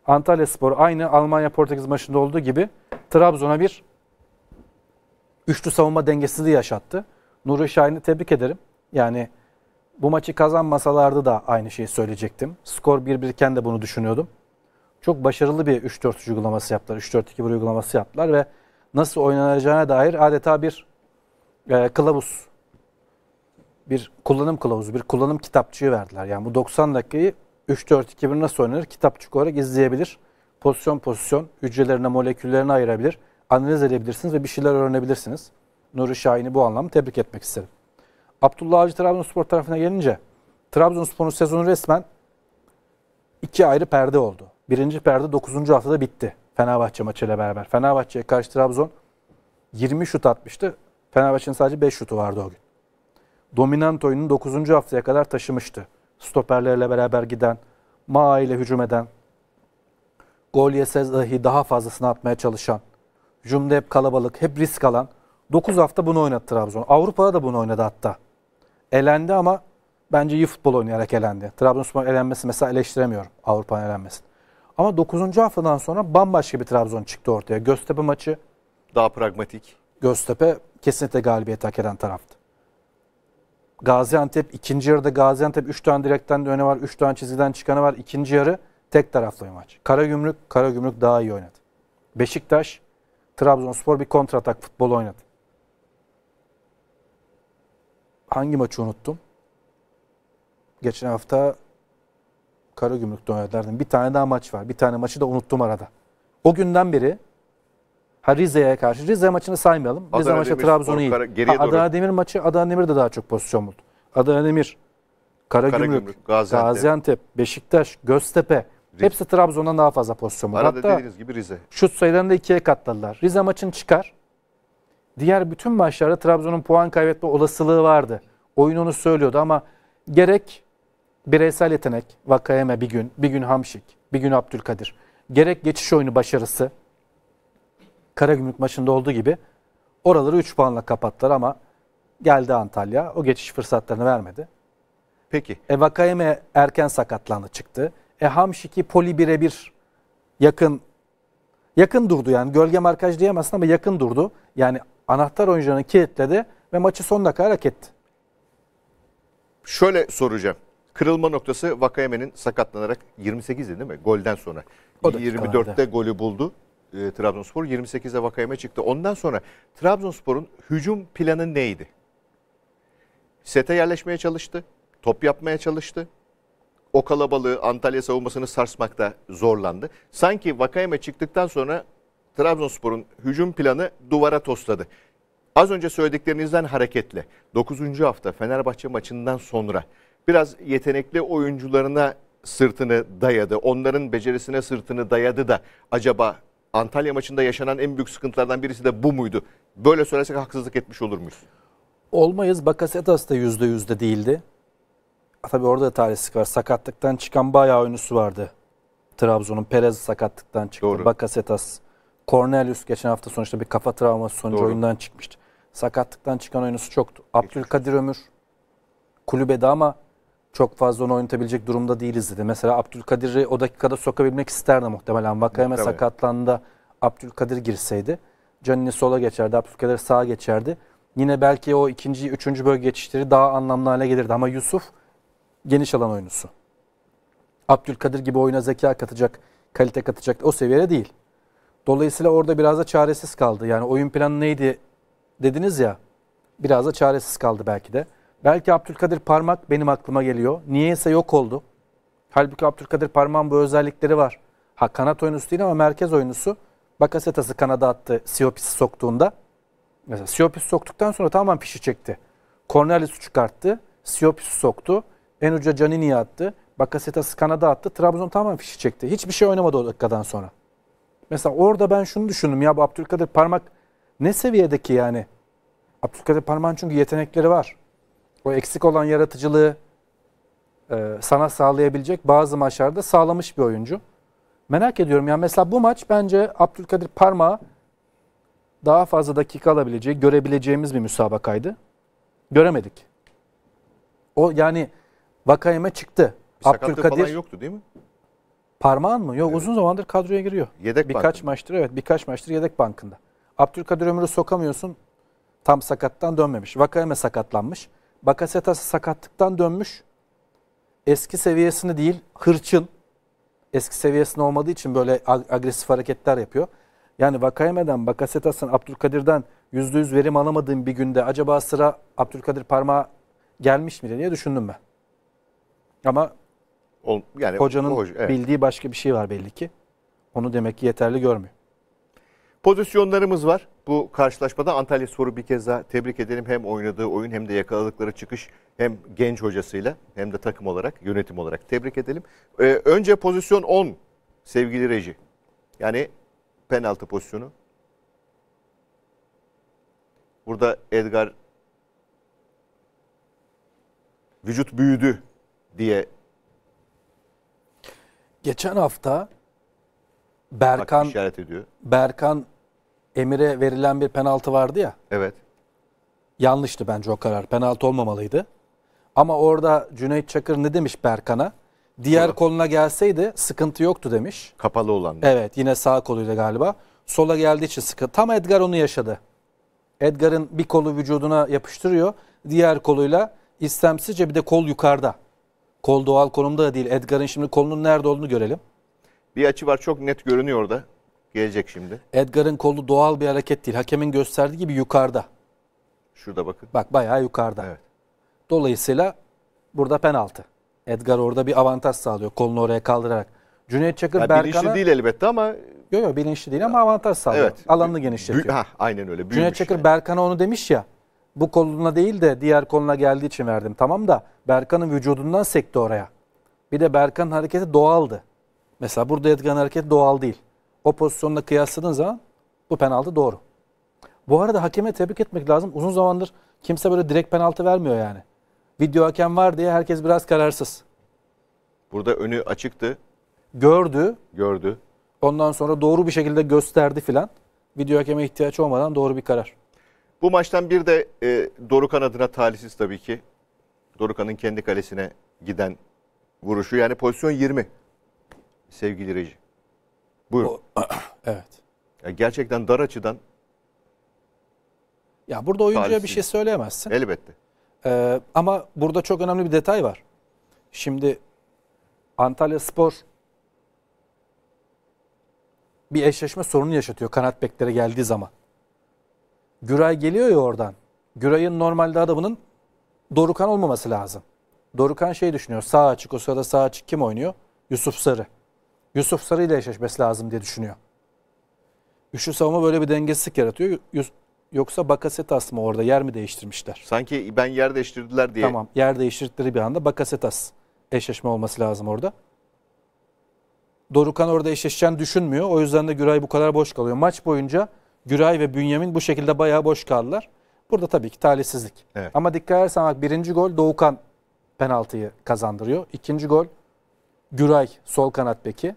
Antalya Spor aynı Almanya Portekiz maçında olduğu gibi Trabzon'a bir üçlü savunma dengesizliği yaşattı. Nuri Şahin'i tebrik ederim. Yani bu maçı kazanmasalardı da aynı şeyi söyleyecektim. Skor 1-1 iken de bunu düşünüyordum. Çok başarılı bir 3-4 uygulaması yaptılar. 3-4-2-1 uygulaması yaptılar ve nasıl oynanacağına dair adeta bir e, kılavuz. Bir kullanım kılavuzu, bir kullanım kitapçığı verdiler. Yani bu 90 dakikayı 3-4-2-1 nasıl oynanır kitapçık olarak izleyebilir. Pozisyon pozisyon hücrelerine, moleküllerine ayırabilir analiz edebilirsiniz ve bir şeyler öğrenebilirsiniz. Nuri Şahin'i bu anlamda tebrik etmek isterim. Abdullah Avcı Trabzonspor tarafına gelince Trabzonspor'un sezonu resmen iki ayrı perde oldu. Birinci perde 9. haftada bitti. Fenerbahçe maçıyla beraber. Fenerbahçe'ye karşı Trabzon 20 şut atmıştı. Fenerbahçe'nin sadece 5 şutu vardı o gün. Dominant oyunun 9. haftaya kadar taşımıştı. Stoperlerle beraber giden, Maa ile hücum eden, gol yese dahi daha fazlasını atmaya çalışan, Hücumda hep kalabalık, hep risk alan. 9 hafta bunu oynadı Trabzon. Avrupa'da da bunu oynadı hatta. Elendi ama bence iyi futbol oynayarak elendi. Trabzonspor elenmesi mesela eleştiremiyorum Avrupa'nın elenmesi Ama 9. haftadan sonra bambaşka bir Trabzon çıktı ortaya. Göztepe maçı. Daha pragmatik. Göztepe kesinlikle galibiyet hak eden taraftı. Gaziantep ikinci yarıda Gaziantep 3 tane direkten de öne var. 3 tane çizgiden çıkanı var. İkinci yarı tek taraflı bir maç. Karagümrük, Karagümrük daha iyi oynadı. Beşiktaş Trabzonspor bir kontratak futbol oynadı. Hangi maçı unuttum? Geçen hafta Karagümrük oynadılardım. Bir tane daha maç var. Bir tane maçı da unuttum arada. O günden beri ha Rize'ye karşı Rize maçını saymayalım. Rize maçı Trabzon'u iyi. Ha, Adana Demir maçı Adana Demir de daha çok pozisyon buldu. Adana Demir, Karagümrük, Karagümrük Gaziantep. Gaziantep, Beşiktaş, Göztepe Hepsi Trabzon'dan daha fazla pozisyon var. Arada Hatta dediğiniz gibi Rize. Şut sayılarını da ikiye katladılar. Rize maçın çıkar. Diğer bütün maçlarda Trabzon'un puan kaybetme olasılığı vardı. Oyun onu söylüyordu ama gerek bireysel yetenek, Vakayeme bir gün, bir gün Hamşik, bir gün Abdülkadir. Gerek geçiş oyunu başarısı, Karagümrük maçında olduğu gibi oraları 3 puanla kapattılar ama geldi Antalya. O geçiş fırsatlarını vermedi. Peki. E, Vakayeme erken sakatlandı çıktı. E, Hamşiki Poli birebir yakın yakın durdu yani. Gölge markaj diyemezsin ama yakın durdu. Yani anahtar oyuncularını kilitledi ve maçı son dakika hak etti. Şöyle soracağım. Kırılma noktası Vakayeme'nin sakatlanarak 28 değil mi? Golden sonra. O 24'te golü buldu e, Trabzonspor. 28'de Vakayeme çıktı. Ondan sonra Trabzonspor'un hücum planı neydi? Sete yerleşmeye çalıştı. Top yapmaya çalıştı o kalabalığı Antalya savunmasını sarsmakta zorlandı. Sanki Vakayeme çıktıktan sonra Trabzonspor'un hücum planı duvara tosladı. Az önce söylediklerinizden hareketle 9. hafta Fenerbahçe maçından sonra biraz yetenekli oyuncularına sırtını dayadı. Onların becerisine sırtını dayadı da acaba Antalya maçında yaşanan en büyük sıkıntılardan birisi de bu muydu? Böyle söylesek haksızlık etmiş olur muyuz? Olmayız. Bakasetas da %100 değildi tabii orada da talihsizlik var. Sakatlıktan çıkan bayağı oyuncusu vardı. Trabzon'un Perez sakatlıktan çıktı. Doğru. Bakasetas. Cornelius geçen hafta sonuçta bir kafa travması sonucu Doğru. oyundan çıkmıştı. Sakatlıktan çıkan oyuncusu çoktu. Abdülkadir Ömür kulübede ama çok fazla onu oynatabilecek durumda değiliz dedi. Mesela Abdülkadir'i o dakikada sokabilmek isterdi muhtemelen. Vakayeme sakatlandığında Abdülkadir girseydi. Canini sola geçerdi, Abdülkadir sağa geçerdi. Yine belki o ikinci, üçüncü bölge geçişleri daha anlamlı hale gelirdi. Ama Yusuf geniş alan oyuncusu. Abdülkadir gibi oyuna zeka katacak, kalite katacak o seviyede değil. Dolayısıyla orada biraz da çaresiz kaldı. Yani oyun planı neydi dediniz ya. Biraz da çaresiz kaldı belki de. Belki Abdülkadir Parmak benim aklıma geliyor. Niyeyse yok oldu. Halbuki Abdülkadir Parmak'ın bu özellikleri var. Ha kanat oyuncusu değil ama merkez oyuncusu. Bakasetas'ı kanada attı Siopis'i soktuğunda. Mesela Siopis'i soktuktan sonra tamamen pişi çekti. Cornelius'u çıkarttı. Siopis'i soktu. En uca Canini attı. Bakasetas Kanada attı. Trabzon tamamen fişi çekti. Hiçbir şey oynamadı o dakikadan sonra. Mesela orada ben şunu düşündüm. Ya bu Abdülkadir Parmak ne seviyedeki yani? Abdülkadir Parmak'ın çünkü yetenekleri var. O eksik olan yaratıcılığı e, sana sağlayabilecek bazı maçlarda sağlamış bir oyuncu. Merak ediyorum. Yani mesela bu maç bence Abdülkadir Parmak'ı daha fazla dakika alabileceği, görebileceğimiz bir müsabakaydı. Göremedik. O yani Vakayeme çıktı. Bir Abdülkadir falan yoktu değil mi? Parmağın mı? Yok evet. uzun zamandır kadroya giriyor. Yedek birkaç bankında. maçtır evet birkaç maçtır yedek bankında. Abdülkadir Ömür'ü sokamıyorsun. Tam sakattan dönmemiş. Vakayeme sakatlanmış. Bakasetas sakatlıktan dönmüş. Eski seviyesini değil hırçın. Eski seviyesinde olmadığı için böyle agresif hareketler yapıyor. Yani Vakayeme'den, Bakasetas'ın Abdülkadir'den %100 verim alamadığım bir günde acaba sıra Abdülkadir parmağa gelmiş mi diye düşündüm ben. Ama Ol, yani hocanın hoca, evet. bildiği başka bir şey var belli ki. Onu demek ki yeterli görmüyor. Pozisyonlarımız var. Bu karşılaşmada Antalya soru bir kez daha tebrik edelim. Hem oynadığı oyun hem de yakaladıkları çıkış hem genç hocasıyla hem de takım olarak, yönetim olarak tebrik edelim. Ee, önce pozisyon 10 sevgili reji. Yani penaltı pozisyonu. Burada Edgar vücut büyüdü diye. Geçen hafta Berkan işaret ediyor. Berkan Emir'e verilen bir penaltı vardı ya. Evet. Yanlıştı bence o karar. Penaltı olmamalıydı. Ama orada Cüneyt Çakır ne demiş Berkan'a? Diğer Sola. koluna gelseydi sıkıntı yoktu demiş. Kapalı olan. Evet yine sağ koluyla galiba. Sola geldiği için sıkıntı. Tam Edgar onu yaşadı. Edgar'ın bir kolu vücuduna yapıştırıyor. Diğer koluyla istemsizce bir de kol yukarıda. Kol doğal konumda da değil. Edgar'ın şimdi kolunun nerede olduğunu görelim. Bir açı var çok net görünüyor orada. Gelecek şimdi. Edgar'ın kolu doğal bir hareket değil. Hakemin gösterdiği gibi yukarıda. Şurada bakın. Bak bayağı yukarıda. Evet. Dolayısıyla burada penaltı. Edgar orada bir avantaj sağlıyor kolunu oraya kaldırarak. Cüneyt Çakır ya Berkan'a... Bilinçli değil elbette ama... Yok yok bilinçli değil ama avantaj sağlıyor. Evet. Alanını genişletiyor. Büy ha, aynen öyle. Cüneyt Çakır yani. Berkan'a onu demiş ya bu koluna değil de diğer koluna geldiği için verdim. Tamam da Berkan'ın vücudundan sekti oraya. Bir de Berkan'ın hareketi doğaldı. Mesela burada Edgar'ın hareketi doğal değil. O pozisyonla kıyasladığın zaman bu penaltı doğru. Bu arada hakeme tebrik etmek lazım. Uzun zamandır kimse böyle direkt penaltı vermiyor yani. Video hakem var diye herkes biraz kararsız. Burada önü açıktı. Gördü. Gördü. Ondan sonra doğru bir şekilde gösterdi filan. Video hakeme ihtiyaç olmadan doğru bir karar. Bu maçtan bir de e, Dorukan adına talihsiz tabii ki. Dorukan'ın kendi kalesine giden vuruşu. Yani pozisyon 20 sevgili Reji. Buyurun. O, *clears throat* evet. Ya gerçekten dar açıdan ya burada oyuncuya talihsiz. bir şey söyleyemezsin. Elbette. Ee, ama burada çok önemli bir detay var. Şimdi Antalya Spor bir eşleşme sorunu yaşatıyor kanat beklere geldiği zaman. Güray geliyor ya oradan. Güray'ın normalde adamının Dorukan olmaması lazım. Dorukan şey düşünüyor. Sağ açık o sırada sağ açık kim oynuyor? Yusuf Sarı. Yusuf Sarı ile eşleşmesi lazım diye düşünüyor. Üçlü savunma böyle bir dengesizlik yaratıyor. Yoksa Bakasetas mı orada yer mi değiştirmişler? Sanki ben yer değiştirdiler diye. Tamam yer değiştirdikleri bir anda Bakasetas eşleşme olması lazım orada. Dorukan orada eşleşeceğini düşünmüyor. O yüzden de Güray bu kadar boş kalıyor. Maç boyunca Güray ve Bünyamin bu şekilde bayağı boş kaldılar. Burada tabii ki talihsizlik. Evet. Ama dikkat edersen bak birinci gol Doğukan penaltıyı kazandırıyor. İkinci gol Güray sol kanat beki.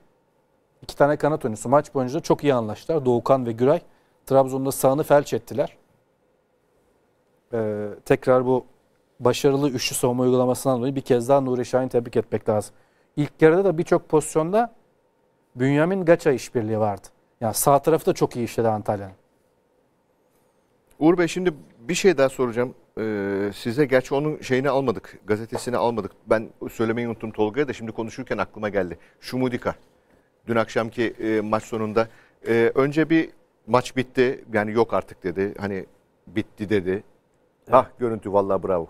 İki tane kanat oyuncusu. Maç boyunca çok iyi anlaştılar. Doğukan ve Güray Trabzon'da sağını felç ettiler. Ee, tekrar bu başarılı üçlü savunma uygulamasından dolayı bir kez daha Nuri Şahin tebrik etmek lazım. İlk yarıda da birçok pozisyonda Bünyamin Gaça işbirliği vardı. Ya sağ tarafı da çok iyi işledi Antalya'nın. Uğur Bey şimdi bir şey daha soracağım. Ee, size gerçi onun şeyini almadık, gazetesini almadık. Ben söylemeyi unuttum Tolga'ya da şimdi konuşurken aklıma geldi. Şumudika. Dün akşamki e, maç sonunda e, önce bir maç bitti. Yani yok artık dedi. Hani bitti dedi. Evet. Hah görüntü vallahi bravo.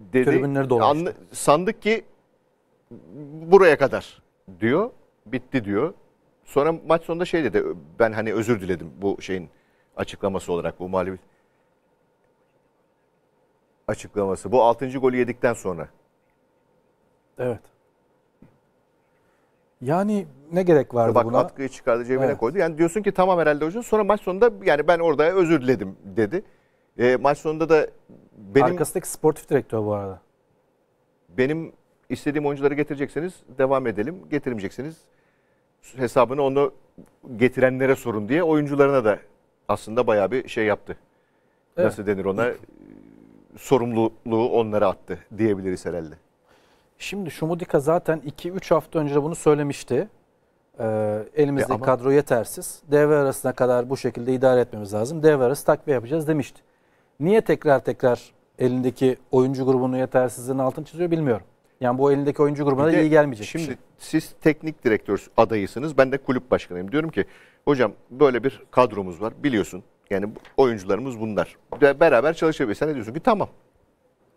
Dedi. Tribünleri dolmuştu. Sandık ki buraya kadar diyor. Bitti diyor. Sonra maç sonunda şey dedi. Ben hani özür diledim bu şeyin açıklaması olarak bu mağlubiyet açıklaması. Bu 6. golü yedikten sonra. Evet. Yani ne gerek vardı Bak, buna? Bak atkıyı çıkardı cebine evet. koydu. Yani diyorsun ki tamam herhalde hocam. Sonra maç sonunda yani ben orada özür diledim dedi. E, maç sonunda da benim... Arkasındaki sportif direktör bu arada. Benim istediğim oyuncuları getirecekseniz devam edelim. Getirmeyecekseniz hesabını onu getirenlere sorun diye oyuncularına da aslında bayağı bir şey yaptı. Evet. Nasıl denir ona? Sorumluluğu onlara attı diyebiliriz herhalde. Şimdi Şumudika zaten 2-3 hafta önce bunu söylemişti. Ee, elimizdeki e ama... kadro yetersiz. Devre arasına kadar bu şekilde idare etmemiz lazım. Devre arası takviye yapacağız demişti. Niye tekrar tekrar elindeki oyuncu grubunun yetersizliğinin altını çiziyor bilmiyorum. Yani bu elindeki oyuncu grubuna da iyi gelmeyecek. Şimdi şey. siz teknik direktör adayısınız. Ben de kulüp başkanıyım. Diyorum ki hocam böyle bir kadromuz var biliyorsun. Yani oyuncularımız bunlar. Beraber çalışabiliriz. Sen ne diyorsun ki tamam.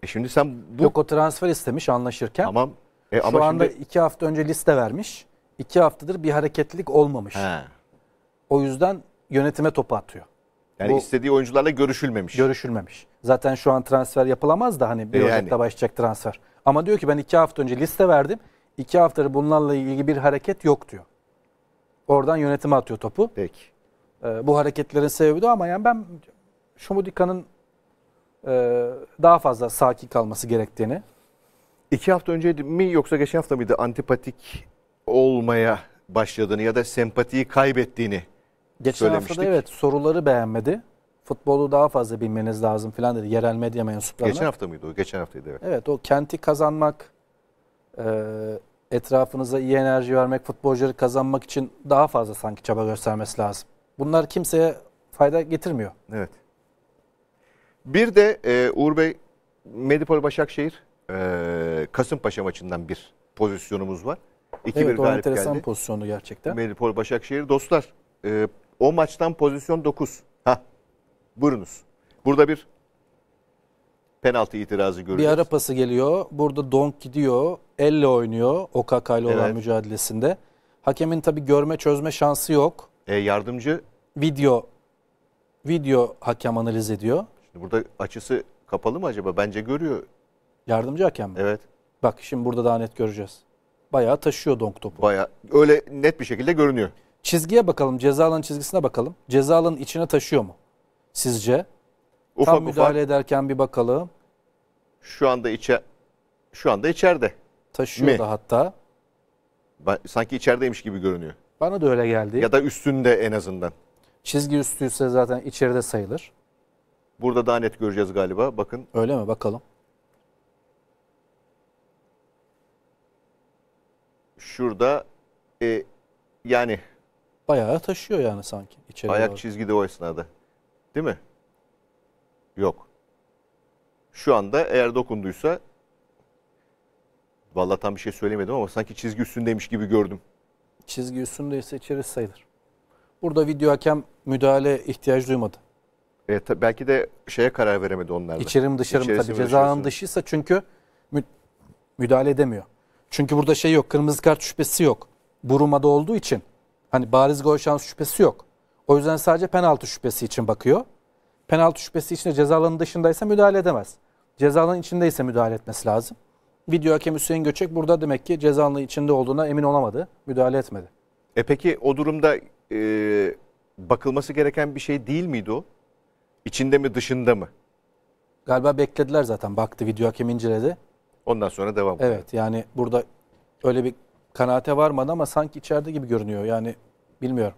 E şimdi sen bu... Yok o transfer istemiş anlaşırken. Tamam. E, ama Şu anda şimdi... iki hafta önce liste vermiş. İki haftadır bir hareketlilik olmamış. He. O yüzden yönetime topu atıyor. Yani Bu, istediği oyuncularla görüşülmemiş. Görüşülmemiş. Zaten şu an transfer yapılamaz da hani e, bir e yani. Ocak'ta başlayacak transfer. Ama diyor ki ben iki hafta önce liste verdim. İki haftadır bunlarla ilgili bir hareket yok diyor. Oradan yönetime atıyor topu. Peki. Ee, bu hareketlerin sebebi de ama yani ben Şumudika'nın e, daha fazla sakin kalması gerektiğini. İki hafta önce mi yoksa geçen hafta mıydı antipatik olmaya başladığını ya da sempatiyi kaybettiğini Geçen söylemiştik. hafta da evet soruları beğenmedi futbolu daha fazla bilmeniz lazım filan dedi yerel medya mensuplarına. Geçen hafta mıydı o? Geçen haftaydı evet. Evet o kenti kazanmak, e, etrafınıza iyi enerji vermek, futbolcuları kazanmak için daha fazla sanki çaba göstermesi lazım. Bunlar kimseye fayda getirmiyor. Evet. Bir de e, Uğur Bey, Medipol Başakşehir e, Kasımpaşa maçından bir pozisyonumuz var. 2-1 evet, galip enteresan geldi. pozisyonu gerçekten. Medipol Başakşehir dostlar e, o maçtan pozisyon 9. Ha Buyurunuz. Burada bir penaltı itirazı görüyoruz. Bir ara pası geliyor. Burada Donk gidiyor. Elle oynuyor Okaka ile evet. olan mücadelesinde. Hakemin tabi görme çözme şansı yok. E, yardımcı? Video. Video hakem analiz ediyor. Şimdi burada açısı kapalı mı acaba? Bence görüyor. Yardımcı hakem mi? Evet. Bak şimdi burada daha net göreceğiz. Bayağı taşıyor donk topu. Bayağı öyle net bir şekilde görünüyor. Çizgiye bakalım. Ceza alanı çizgisine bakalım. Ceza alanın içine taşıyor mu? sizce? Ufak Tam müdahale ufak. ederken bir bakalım. Şu anda içe şu anda içeride. Taşıyor da hatta. sanki içerideymiş gibi görünüyor. Bana da öyle geldi. Ya da üstünde en azından. Çizgi üstüyse zaten içeride sayılır. Burada daha net göreceğiz galiba. Bakın. Öyle mi? Bakalım. Şurada e, yani bayağı taşıyor yani sanki içeri. Ayak doğru. çizgide o esnada. Değil mi? Yok. Şu anda eğer dokunduysa vallahi tam bir şey söylemedim ama sanki çizgi üstündeymiş gibi gördüm. Çizgi üstündeyse içeri sayılır. Burada video hakem müdahale ihtiyaç duymadı. E, belki de şeye karar veremedi onlar da. İçeri mi dışarı tabii cezanın dışıysa çünkü müdahale edemiyor. Çünkü burada şey yok kırmızı kart şüphesi yok. Burumada olduğu için hani bariz gol şans şüphesi yok. O yüzden sadece penaltı şüphesi için bakıyor. Penaltı şüphesi içinde cezalanın dışındaysa müdahale edemez. Cezalanın içindeyse müdahale etmesi lazım. Video hakem Hüseyin Göçek burada demek ki cezalanın içinde olduğuna emin olamadı. Müdahale etmedi. E peki o durumda e, bakılması gereken bir şey değil miydi o? İçinde mi dışında mı? Galiba beklediler zaten. Baktı video hakem inceledi. Ondan sonra devam. Evet yani burada öyle bir kanaate varmadı ama sanki içeride gibi görünüyor. Yani bilmiyorum.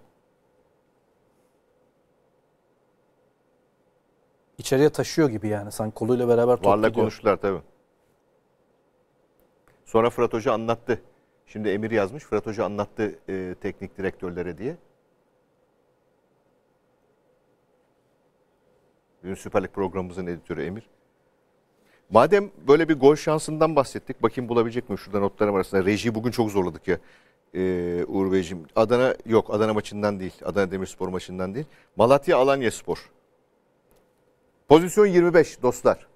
içeriye taşıyor gibi yani. Sanki koluyla beraber top Varla gidiyor. konuştular tabii. Sonra Fırat Hoca anlattı. Şimdi Emir yazmış. Fırat Hoca anlattı e, teknik direktörlere diye. Dün Süper Lig programımızın editörü Emir. Madem böyle bir gol şansından bahsettik. Bakayım bulabilecek miyim şurada notlarım arasında. Rejiyi bugün çok zorladık ya. Ee, Uğur Beyciğim. Adana yok Adana maçından değil. Adana Demirspor maçından değil. Malatya Alanya Spor. Pozisyon 25 dostlar.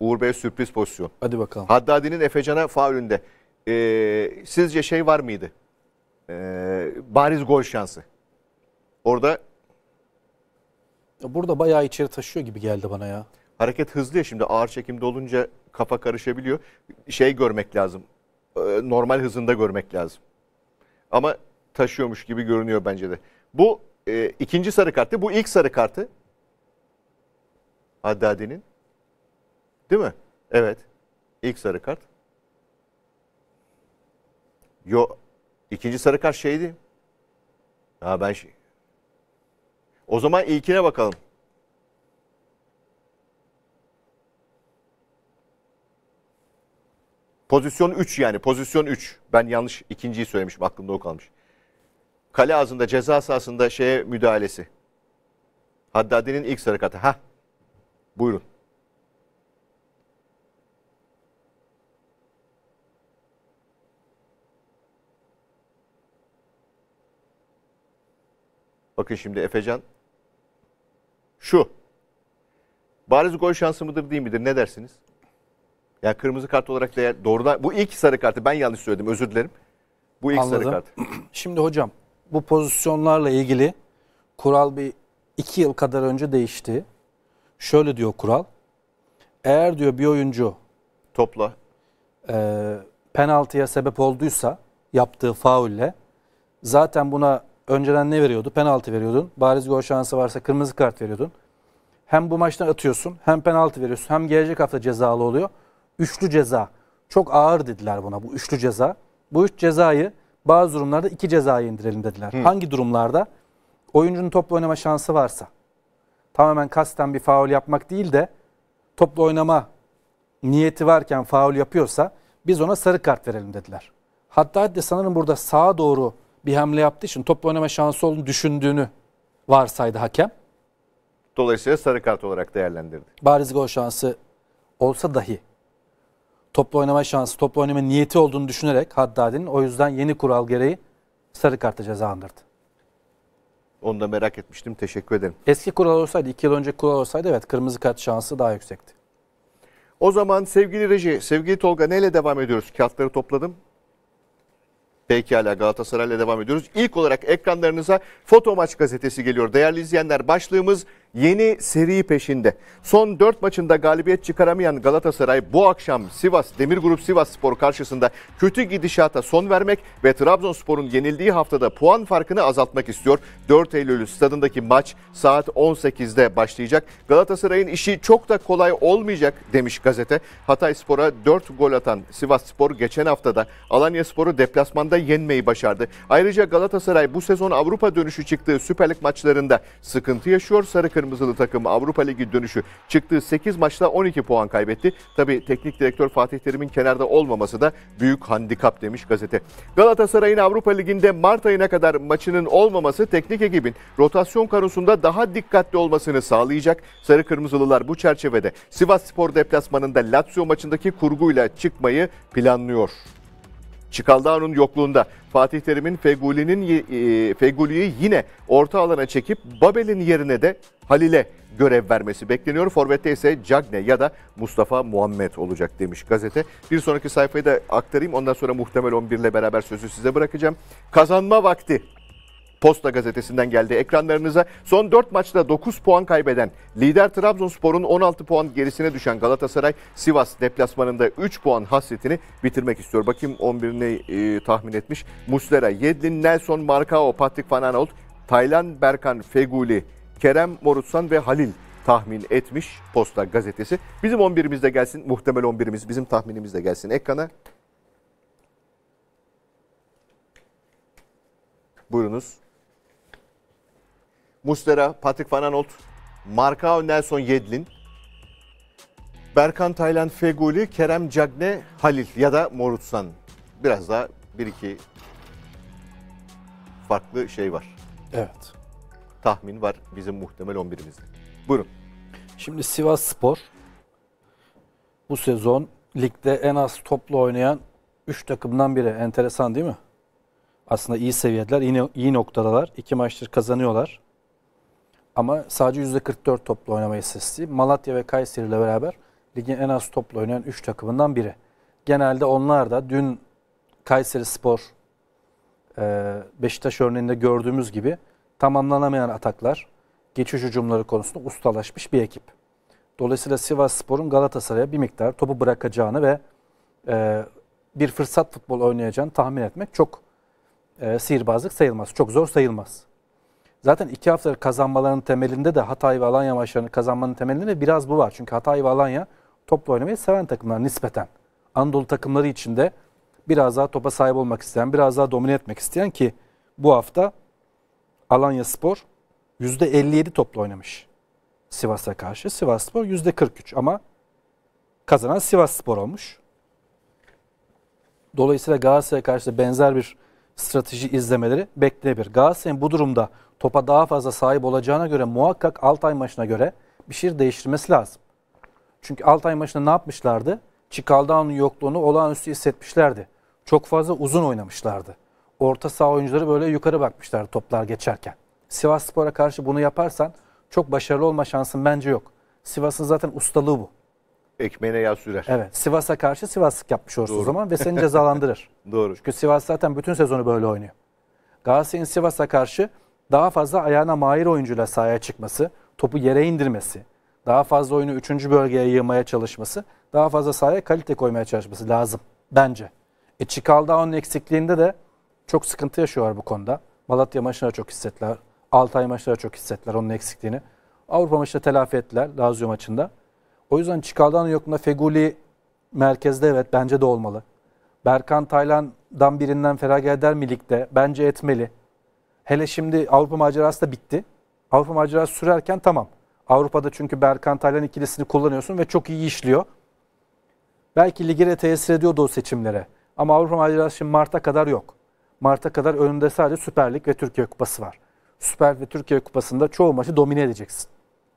Uğur Bey sürpriz pozisyon. Hadi bakalım. Haddadi'nin Efecan'a faulünde. Ee, sizce şey var mıydı? Ee, bariz gol şansı. Orada Burada bayağı içeri taşıyor gibi geldi bana ya. hareket hızlı ya şimdi ağır çekimde olunca kafa karışabiliyor. Şey görmek lazım. Ee, normal hızında görmek lazım. Ama taşıyormuş gibi görünüyor bence de. Bu e, ikinci sarı karttı. Bu ilk sarı kartı. Haddadi'nin. Değil mi? Evet. İlk sarı kart. Yo, ikinci sarı kart şeydi. Ha ben şey. O zaman ilkine bakalım. Pozisyon 3 yani pozisyon 3. Ben yanlış ikinciyi söylemişim aklımda o kalmış. Kale ağzında ceza sahasında şeye müdahalesi. Haddadi'nin ilk sarı kartı. Hah Buyurun. Bakın şimdi Efecan. Şu. Bariz gol şansı mıdır değil midir ne dersiniz? Ya kırmızı kart olarak değer doğrudan bu ilk sarı kartı ben yanlış söyledim özür dilerim. Bu ilk Anladım. sarı kart. *clears throat* Şimdi hocam bu pozisyonlarla ilgili kural bir iki yıl kadar önce değişti. Şöyle diyor kural. Eğer diyor bir oyuncu Topla. e, penaltıya sebep olduysa yaptığı faulle zaten buna önceden ne veriyordu? Penaltı veriyordun. Bariz gol şansı varsa kırmızı kart veriyordun. Hem bu maçtan atıyorsun, hem penaltı veriyorsun, hem gelecek hafta cezalı oluyor. Üçlü ceza. Çok ağır dediler buna bu üçlü ceza. Bu üç cezayı bazı durumlarda iki cezaya indirelim dediler. Hangi durumlarda? Oyuncunun topla oynama şansı varsa tamamen kasten bir faul yapmak değil de toplu oynama niyeti varken faul yapıyorsa biz ona sarı kart verelim dediler. Hatta de sanırım burada sağa doğru bir hamle yaptığı için toplu oynama şansı olduğunu düşündüğünü varsaydı hakem. Dolayısıyla sarı kart olarak değerlendirdi. Bariz gol şansı olsa dahi toplu oynama şansı, toplu oynama niyeti olduğunu düşünerek Haddadi'nin o yüzden yeni kural gereği sarı kartı cezalandırdı. Onu da merak etmiştim. Teşekkür ederim. Eski kural olsaydı, 2 yıl önce kural olsaydı evet kırmızı kart şansı daha yüksekti. O zaman sevgili Reji, sevgili Tolga neyle devam ediyoruz? Kağıtları topladım. Pekala Galatasaray'la devam ediyoruz. İlk olarak ekranlarınıza Foto Maç gazetesi geliyor. Değerli izleyenler başlığımız yeni seri peşinde. Son 4 maçında galibiyet çıkaramayan Galatasaray bu akşam Sivas Demir Grup Sivas Spor karşısında kötü gidişata son vermek ve Trabzonspor'un yenildiği haftada puan farkını azaltmak istiyor. 4 Eylül stadındaki maç saat 18'de başlayacak. Galatasaray'ın işi çok da kolay olmayacak demiş gazete. Hatay Spor'a 4 gol atan Sivas Spor geçen haftada Alanya Spor'u deplasmanda yenmeyi başardı. Ayrıca Galatasaray bu sezon Avrupa dönüşü çıktığı Süper Lig maçlarında sıkıntı yaşıyor. Sarı kırmızılı takım Avrupa Ligi dönüşü çıktığı 8 maçta 12 puan kaybetti. Tabi teknik direktör Fatih Terim'in kenarda olmaması da büyük handikap demiş gazete. Galatasaray'ın Avrupa Ligi'nde Mart ayına kadar maçının olmaması teknik ekibin rotasyon karusunda daha dikkatli olmasını sağlayacak. Sarı Kırmızılılar bu çerçevede Sivas Spor deplasmanında Lazio maçındaki kurguyla çıkmayı planlıyor. Çikaldao'nun yokluğunda Fatih Terim'in Feguli'nin e, Feguli'yi yine orta alana çekip Babel'in yerine de Halil'e görev vermesi bekleniyor. Forvet'te ise Cagne ya da Mustafa Muhammed olacak demiş gazete. Bir sonraki sayfayı da aktarayım. Ondan sonra muhtemel 11 ile beraber sözü size bırakacağım. Kazanma vakti Posta gazetesinden geldi ekranlarınıza. Son 4 maçta 9 puan kaybeden lider Trabzonspor'un 16 puan gerisine düşen Galatasaray Sivas deplasmanında 3 puan hasretini bitirmek istiyor. Bakayım 11'ini e, tahmin etmiş. Muslera, Yedlin, Nelson, Marcao, Patrick Van Aanholt, Taylan Berkan, Feguli, Kerem Morutsan ve Halil tahmin etmiş Posta gazetesi. Bizim 11'imiz de gelsin. Muhtemel 11'imiz bizim tahminimiz de gelsin ekrana. Buyurunuz. Mustera, Patrick Van Aanholt, Markao Nelson Yedlin, Berkan Taylan Feguli, Kerem Cagne Halil ya da Morutsan. Biraz daha bir iki farklı şey var. Evet. Tahmin var bizim muhtemel 11'imizde. Buyurun. Şimdi Sivas Spor bu sezon ligde en az topla oynayan 3 takımdan biri. Enteresan değil mi? Aslında iyi seviyedeler, iyi, iyi noktadalar. 2 maçtır kazanıyorlar. Ama sadece %44 toplu oynama istatistiği. Malatya ve Kayseri ile beraber ligin en az toplu oynayan 3 takımından biri. Genelde onlar da dün Kayseri Spor e, Beşiktaş örneğinde gördüğümüz gibi tamamlanamayan ataklar, geçiş hücumları konusunda ustalaşmış bir ekip. Dolayısıyla Sivas Spor'un Galatasaray'a bir miktar topu bırakacağını ve e, bir fırsat futbol oynayacağını tahmin etmek çok e, sihirbazlık sayılmaz. Çok zor sayılmaz. Zaten iki haftadır kazanmaların temelinde de Hatay ve Alanya maçlarını kazanmanın temelinde de biraz bu var. Çünkü Hatay ve Alanya toplu oynamayı seven takımlar nispeten. Anadolu takımları içinde biraz daha topa sahip olmak isteyen, biraz daha domine etmek isteyen ki bu hafta Alanya Spor %57 topla oynamış Sivas'a karşı. Sivas Spor %43 ama kazanan Sivas Spor olmuş. Dolayısıyla Galatasaray'a karşı benzer bir strateji izlemeleri beklenebilir. Galatasaray'ın bu durumda topa daha fazla sahip olacağına göre muhakkak Altay maçına göre bir şey değiştirmesi lazım. Çünkü Altay maçında ne yapmışlardı? Çikaldanın yokluğunu olağanüstü hissetmişlerdi. Çok fazla uzun oynamışlardı. Orta saha oyuncuları böyle yukarı bakmışlardı toplar geçerken. Sivas Spor'a karşı bunu yaparsan çok başarılı olma şansın bence yok. Sivas'ın zaten ustalığı bu ekmeğine yağ sürer. Evet. Sivas'a karşı Sivaslık yapmış olursun Doğru. o zaman ve seni cezalandırır. *laughs* Doğru. Çünkü Sivas zaten bütün sezonu böyle oynuyor. Galatasaray'ın Sivas'a karşı daha fazla ayağına mahir oyuncuyla sahaya çıkması, topu yere indirmesi, daha fazla oyunu 3. bölgeye yığmaya çalışması, daha fazla sahaya kalite koymaya çalışması lazım bence. E onun eksikliğinde de çok sıkıntı yaşıyorlar bu konuda. Malatya maçına çok hissettiler. Altay maçlara çok hissettiler onun eksikliğini. Avrupa maçında telafi ettiler Lazio maçında. O yüzden Chicago'nın yokluğunda Feguli merkezde evet bence de olmalı. Berkan Taylan'dan birinden feragat eder mi ligde? Bence etmeli. Hele şimdi Avrupa macerası da bitti. Avrupa macerası sürerken tamam. Avrupa'da çünkü Berkan Taylan ikilisini kullanıyorsun ve çok iyi işliyor. Belki ligi de tesir ediyordu o seçimlere. Ama Avrupa macerası şimdi Mart'a kadar yok. Mart'a kadar önünde sadece Süper Lig ve Türkiye Kupası var. Süper ve Türkiye Kupası'nda çoğu maçı domine edeceksin.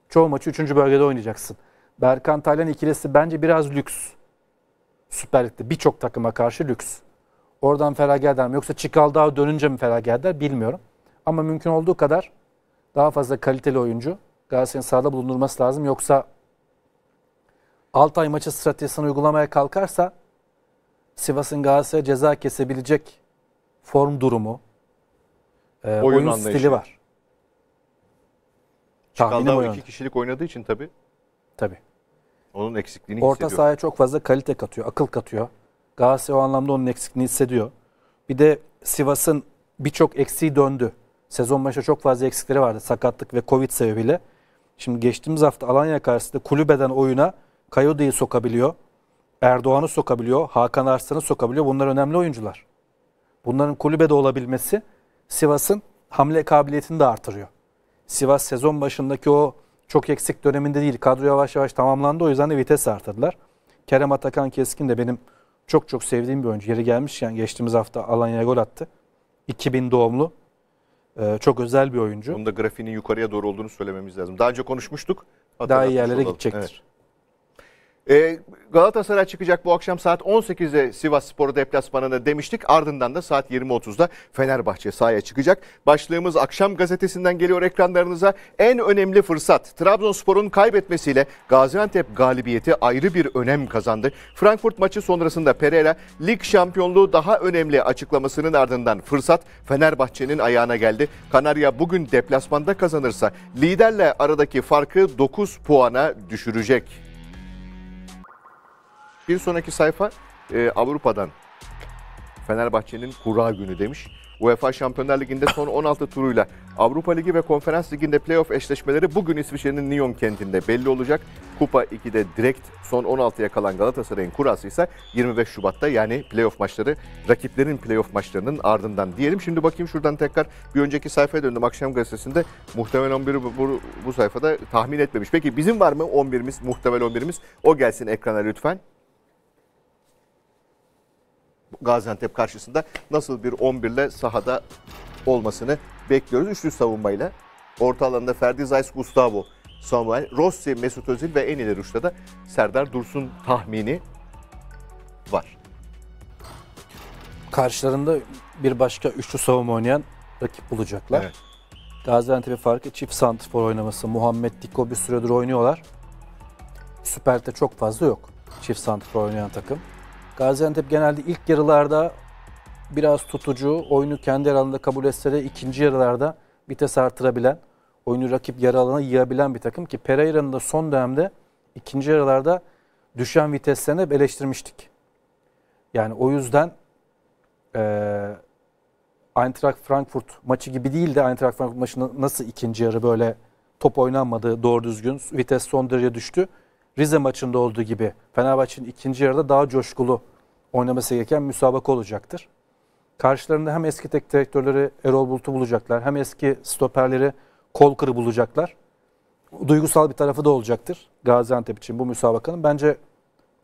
Çoğu maçı 3. bölgede oynayacaksın. Berkan Taylan ikilisi bence biraz lüks. Süper Lig'de birçok takıma karşı lüks. Oradan feragat eder mi? Yoksa Çikaldağ'a dönünce mi feragat eder bilmiyorum. Ama mümkün olduğu kadar daha fazla kaliteli oyuncu Galatasaray'ın sahada bulundurması lazım. Yoksa Altay maçı stratejisini uygulamaya kalkarsa Sivas'ın Galatasaray'a ceza kesebilecek form durumu, e, oyun, oyun anlayışı. stili var. Çikaldağ iki kişilik oynadığı için tabii Tabii. Onun eksikliğini Orta hissediyor. sahaya çok fazla kalite katıyor, akıl katıyor. Galatasaray o anlamda onun eksikliğini hissediyor. Bir de Sivas'ın birçok eksiği döndü. Sezon başında çok fazla eksikleri vardı sakatlık ve Covid sebebiyle. Şimdi geçtiğimiz hafta Alanya karşısında kulübeden oyuna Kayodi'yi sokabiliyor. Erdoğan'ı sokabiliyor. Hakan Arslan'ı sokabiliyor. Bunlar önemli oyuncular. Bunların kulübede olabilmesi Sivas'ın hamle kabiliyetini de artırıyor. Sivas sezon başındaki o çok eksik döneminde değil. Kadro yavaş yavaş tamamlandı. O yüzden de vites artırdılar. Kerem Atakan Keskin de benim çok çok sevdiğim bir oyuncu. Yeri gelmiş yani. geçtiğimiz hafta Alanya'ya gol attı. 2000 doğumlu. Ee, çok özel bir oyuncu. Bunda grafiğinin yukarıya doğru olduğunu söylememiz lazım. Daha önce konuşmuştuk. Daha iyi yerlere olalım. gidecektir. Evet. E, Galatasaray çıkacak bu akşam saat 18'de Sivas Sporu Deplasmanında demiştik. Ardından da saat 20.30'da Fenerbahçe sahaya çıkacak. Başlığımız akşam gazetesinden geliyor ekranlarınıza. En önemli fırsat Trabzonspor'un kaybetmesiyle Gaziantep galibiyeti ayrı bir önem kazandı. Frankfurt maçı sonrasında Pereira lig şampiyonluğu daha önemli açıklamasının ardından fırsat Fenerbahçe'nin ayağına geldi. Kanarya bugün deplasmanda kazanırsa liderle aradaki farkı 9 puana düşürecek. Bir sonraki sayfa e, Avrupa'dan. Fenerbahçe'nin kura günü demiş. UEFA Şampiyonlar Ligi'nde son 16 turuyla Avrupa Ligi ve Konferans Ligi'nde playoff eşleşmeleri bugün İsviçre'nin Nyon kentinde belli olacak. Kupa 2'de direkt son 16'ya kalan Galatasaray'ın kurası ise 25 Şubat'ta yani playoff maçları rakiplerin playoff maçlarının ardından diyelim. Şimdi bakayım şuradan tekrar bir önceki sayfaya döndüm akşam gazetesinde. Muhtemel 11'i bu, bu, bu sayfada tahmin etmemiş. Peki bizim var mı 11'imiz muhtemel 11'imiz? O gelsin ekrana lütfen. Gaziantep karşısında nasıl bir 11 ile sahada olmasını bekliyoruz. Üçlü savunmayla orta alanda Ferdi Zayis Gustavo Samuel, Rossi, Mesut Özil ve en ileri uçta da Serdar Dursun tahmini var. Karşılarında bir başka üçlü savunma oynayan rakip bulacaklar. Evet. Gaziantep'e farkı çift santrfor oynaması. Muhammed Diko bir süredir oynuyorlar. Süper'de çok fazla yok çift santrfor oynayan takım. Gaziantep genelde ilk yarılarda biraz tutucu, oyunu kendi alanında kabul etse de ikinci yarılarda vites artırabilen, oyunu rakip yarı alana yığabilen bir takım ki Pereira'nın da son dönemde ikinci yarılarda düşen viteslerini hep eleştirmiştik. Yani o yüzden e, Eintracht Frankfurt maçı gibi değil de Eintracht Frankfurt maçında nasıl ikinci yarı böyle top oynanmadı doğru düzgün vites son derece düştü. Rize maçında olduğu gibi Fenerbahçe'nin ikinci yarıda daha coşkulu oynaması gereken müsabaka olacaktır. Karşılarında hem eski tek direktörleri Erol Bulut'u bulacaklar hem eski stoperleri Kolkır'ı bulacaklar. Duygusal bir tarafı da olacaktır Gaziantep için bu müsabakanın. Bence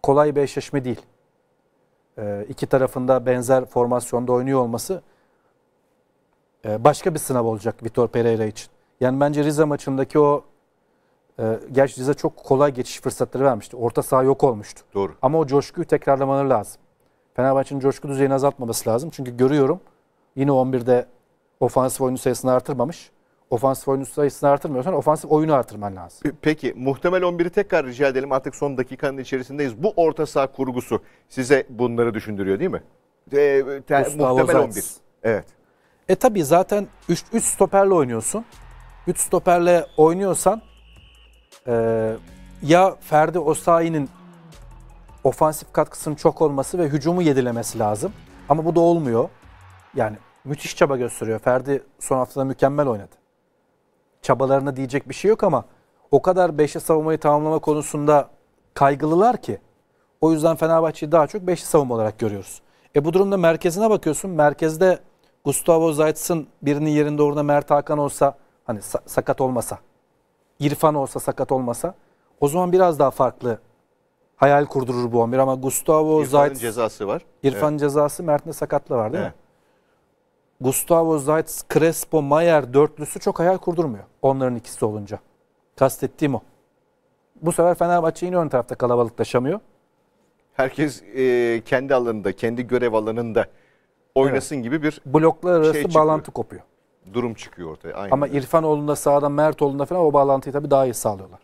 kolay bir eşleşme değil. Ee, iki tarafında benzer formasyonda oynuyor olması e, başka bir sınav olacak Vitor Pereira için. Yani bence Rize maçındaki o ee, gerçi Rize çok kolay geçiş fırsatları vermişti. Orta saha yok olmuştu. Doğru. Ama o coşkuyu tekrarlamaları lazım. Fenerbahçe'nin coşku düzeyini azaltmaması lazım. Çünkü görüyorum yine 11'de ofansif oyuncu sayısını artırmamış. Ofansif oyuncu sayısını artırmıyorsan ofansif oyunu artırman lazım. Peki muhtemel 11'i tekrar rica edelim. Artık son dakikanın içerisindeyiz. Bu orta saha kurgusu size bunları düşündürüyor değil mi? E, te, muhtemel Zayt. 11. Evet. E tabii zaten 3 stoperle oynuyorsun. 3 stoperle oynuyorsan ee, ya Ferdi Osayi'nin ofansif katkısının çok olması ve hücumu yedilemesi lazım. Ama bu da olmuyor. Yani müthiş çaba gösteriyor. Ferdi son haftada mükemmel oynadı. Çabalarına diyecek bir şey yok ama o kadar 5'li savunmayı tamamlama konusunda kaygılılar ki. O yüzden Fenerbahçe'yi daha çok 5'li savunma olarak görüyoruz. E bu durumda merkezine bakıyorsun. Merkezde Gustavo Zayt'sın birinin yerinde orada Mert Hakan olsa hani sakat olmasa İrfan olsa sakat olmasa o zaman biraz daha farklı hayal kurdurur bu 11 ama Gustavo İrfan'ın Zayt cezası var. İrfan evet. cezası Mert'in sakatlığı var değil evet. mi? Gustavo Zayt, Crespo, Mayer dörtlüsü çok hayal kurdurmuyor. Onların ikisi olunca. Kastettiğim o. Bu sefer Fenerbahçe yine ön tarafta kalabalıklaşamıyor. Herkes e, kendi alanında, kendi görev alanında oynasın evet. gibi bir Bloklar şey arası şey bağlantı kopuyor durum çıkıyor ortaya. Aynı Ama öyle. İrfanoğlu'nda sağda Mertoğlu'nda falan o bağlantıyı tabii daha iyi sağlıyorlar.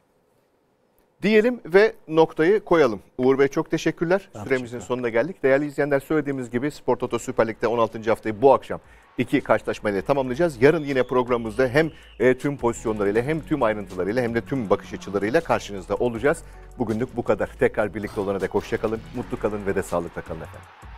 Diyelim ve noktayı koyalım. Uğur Bey çok teşekkürler. Tamam, Süremizin teşekkürler. sonuna geldik. Değerli izleyenler söylediğimiz gibi Spor Toto Süper Lig'de 16. haftayı bu akşam iki karşılaşmayla tamamlayacağız. Yarın yine programımızda hem e, tüm pozisyonlarıyla hem tüm ayrıntılarıyla hem de tüm bakış açılarıyla karşınızda olacağız. Bugünlük bu kadar. Tekrar birlikte olana dek hoşçakalın, mutlu kalın ve de sağlıkla kalın efendim.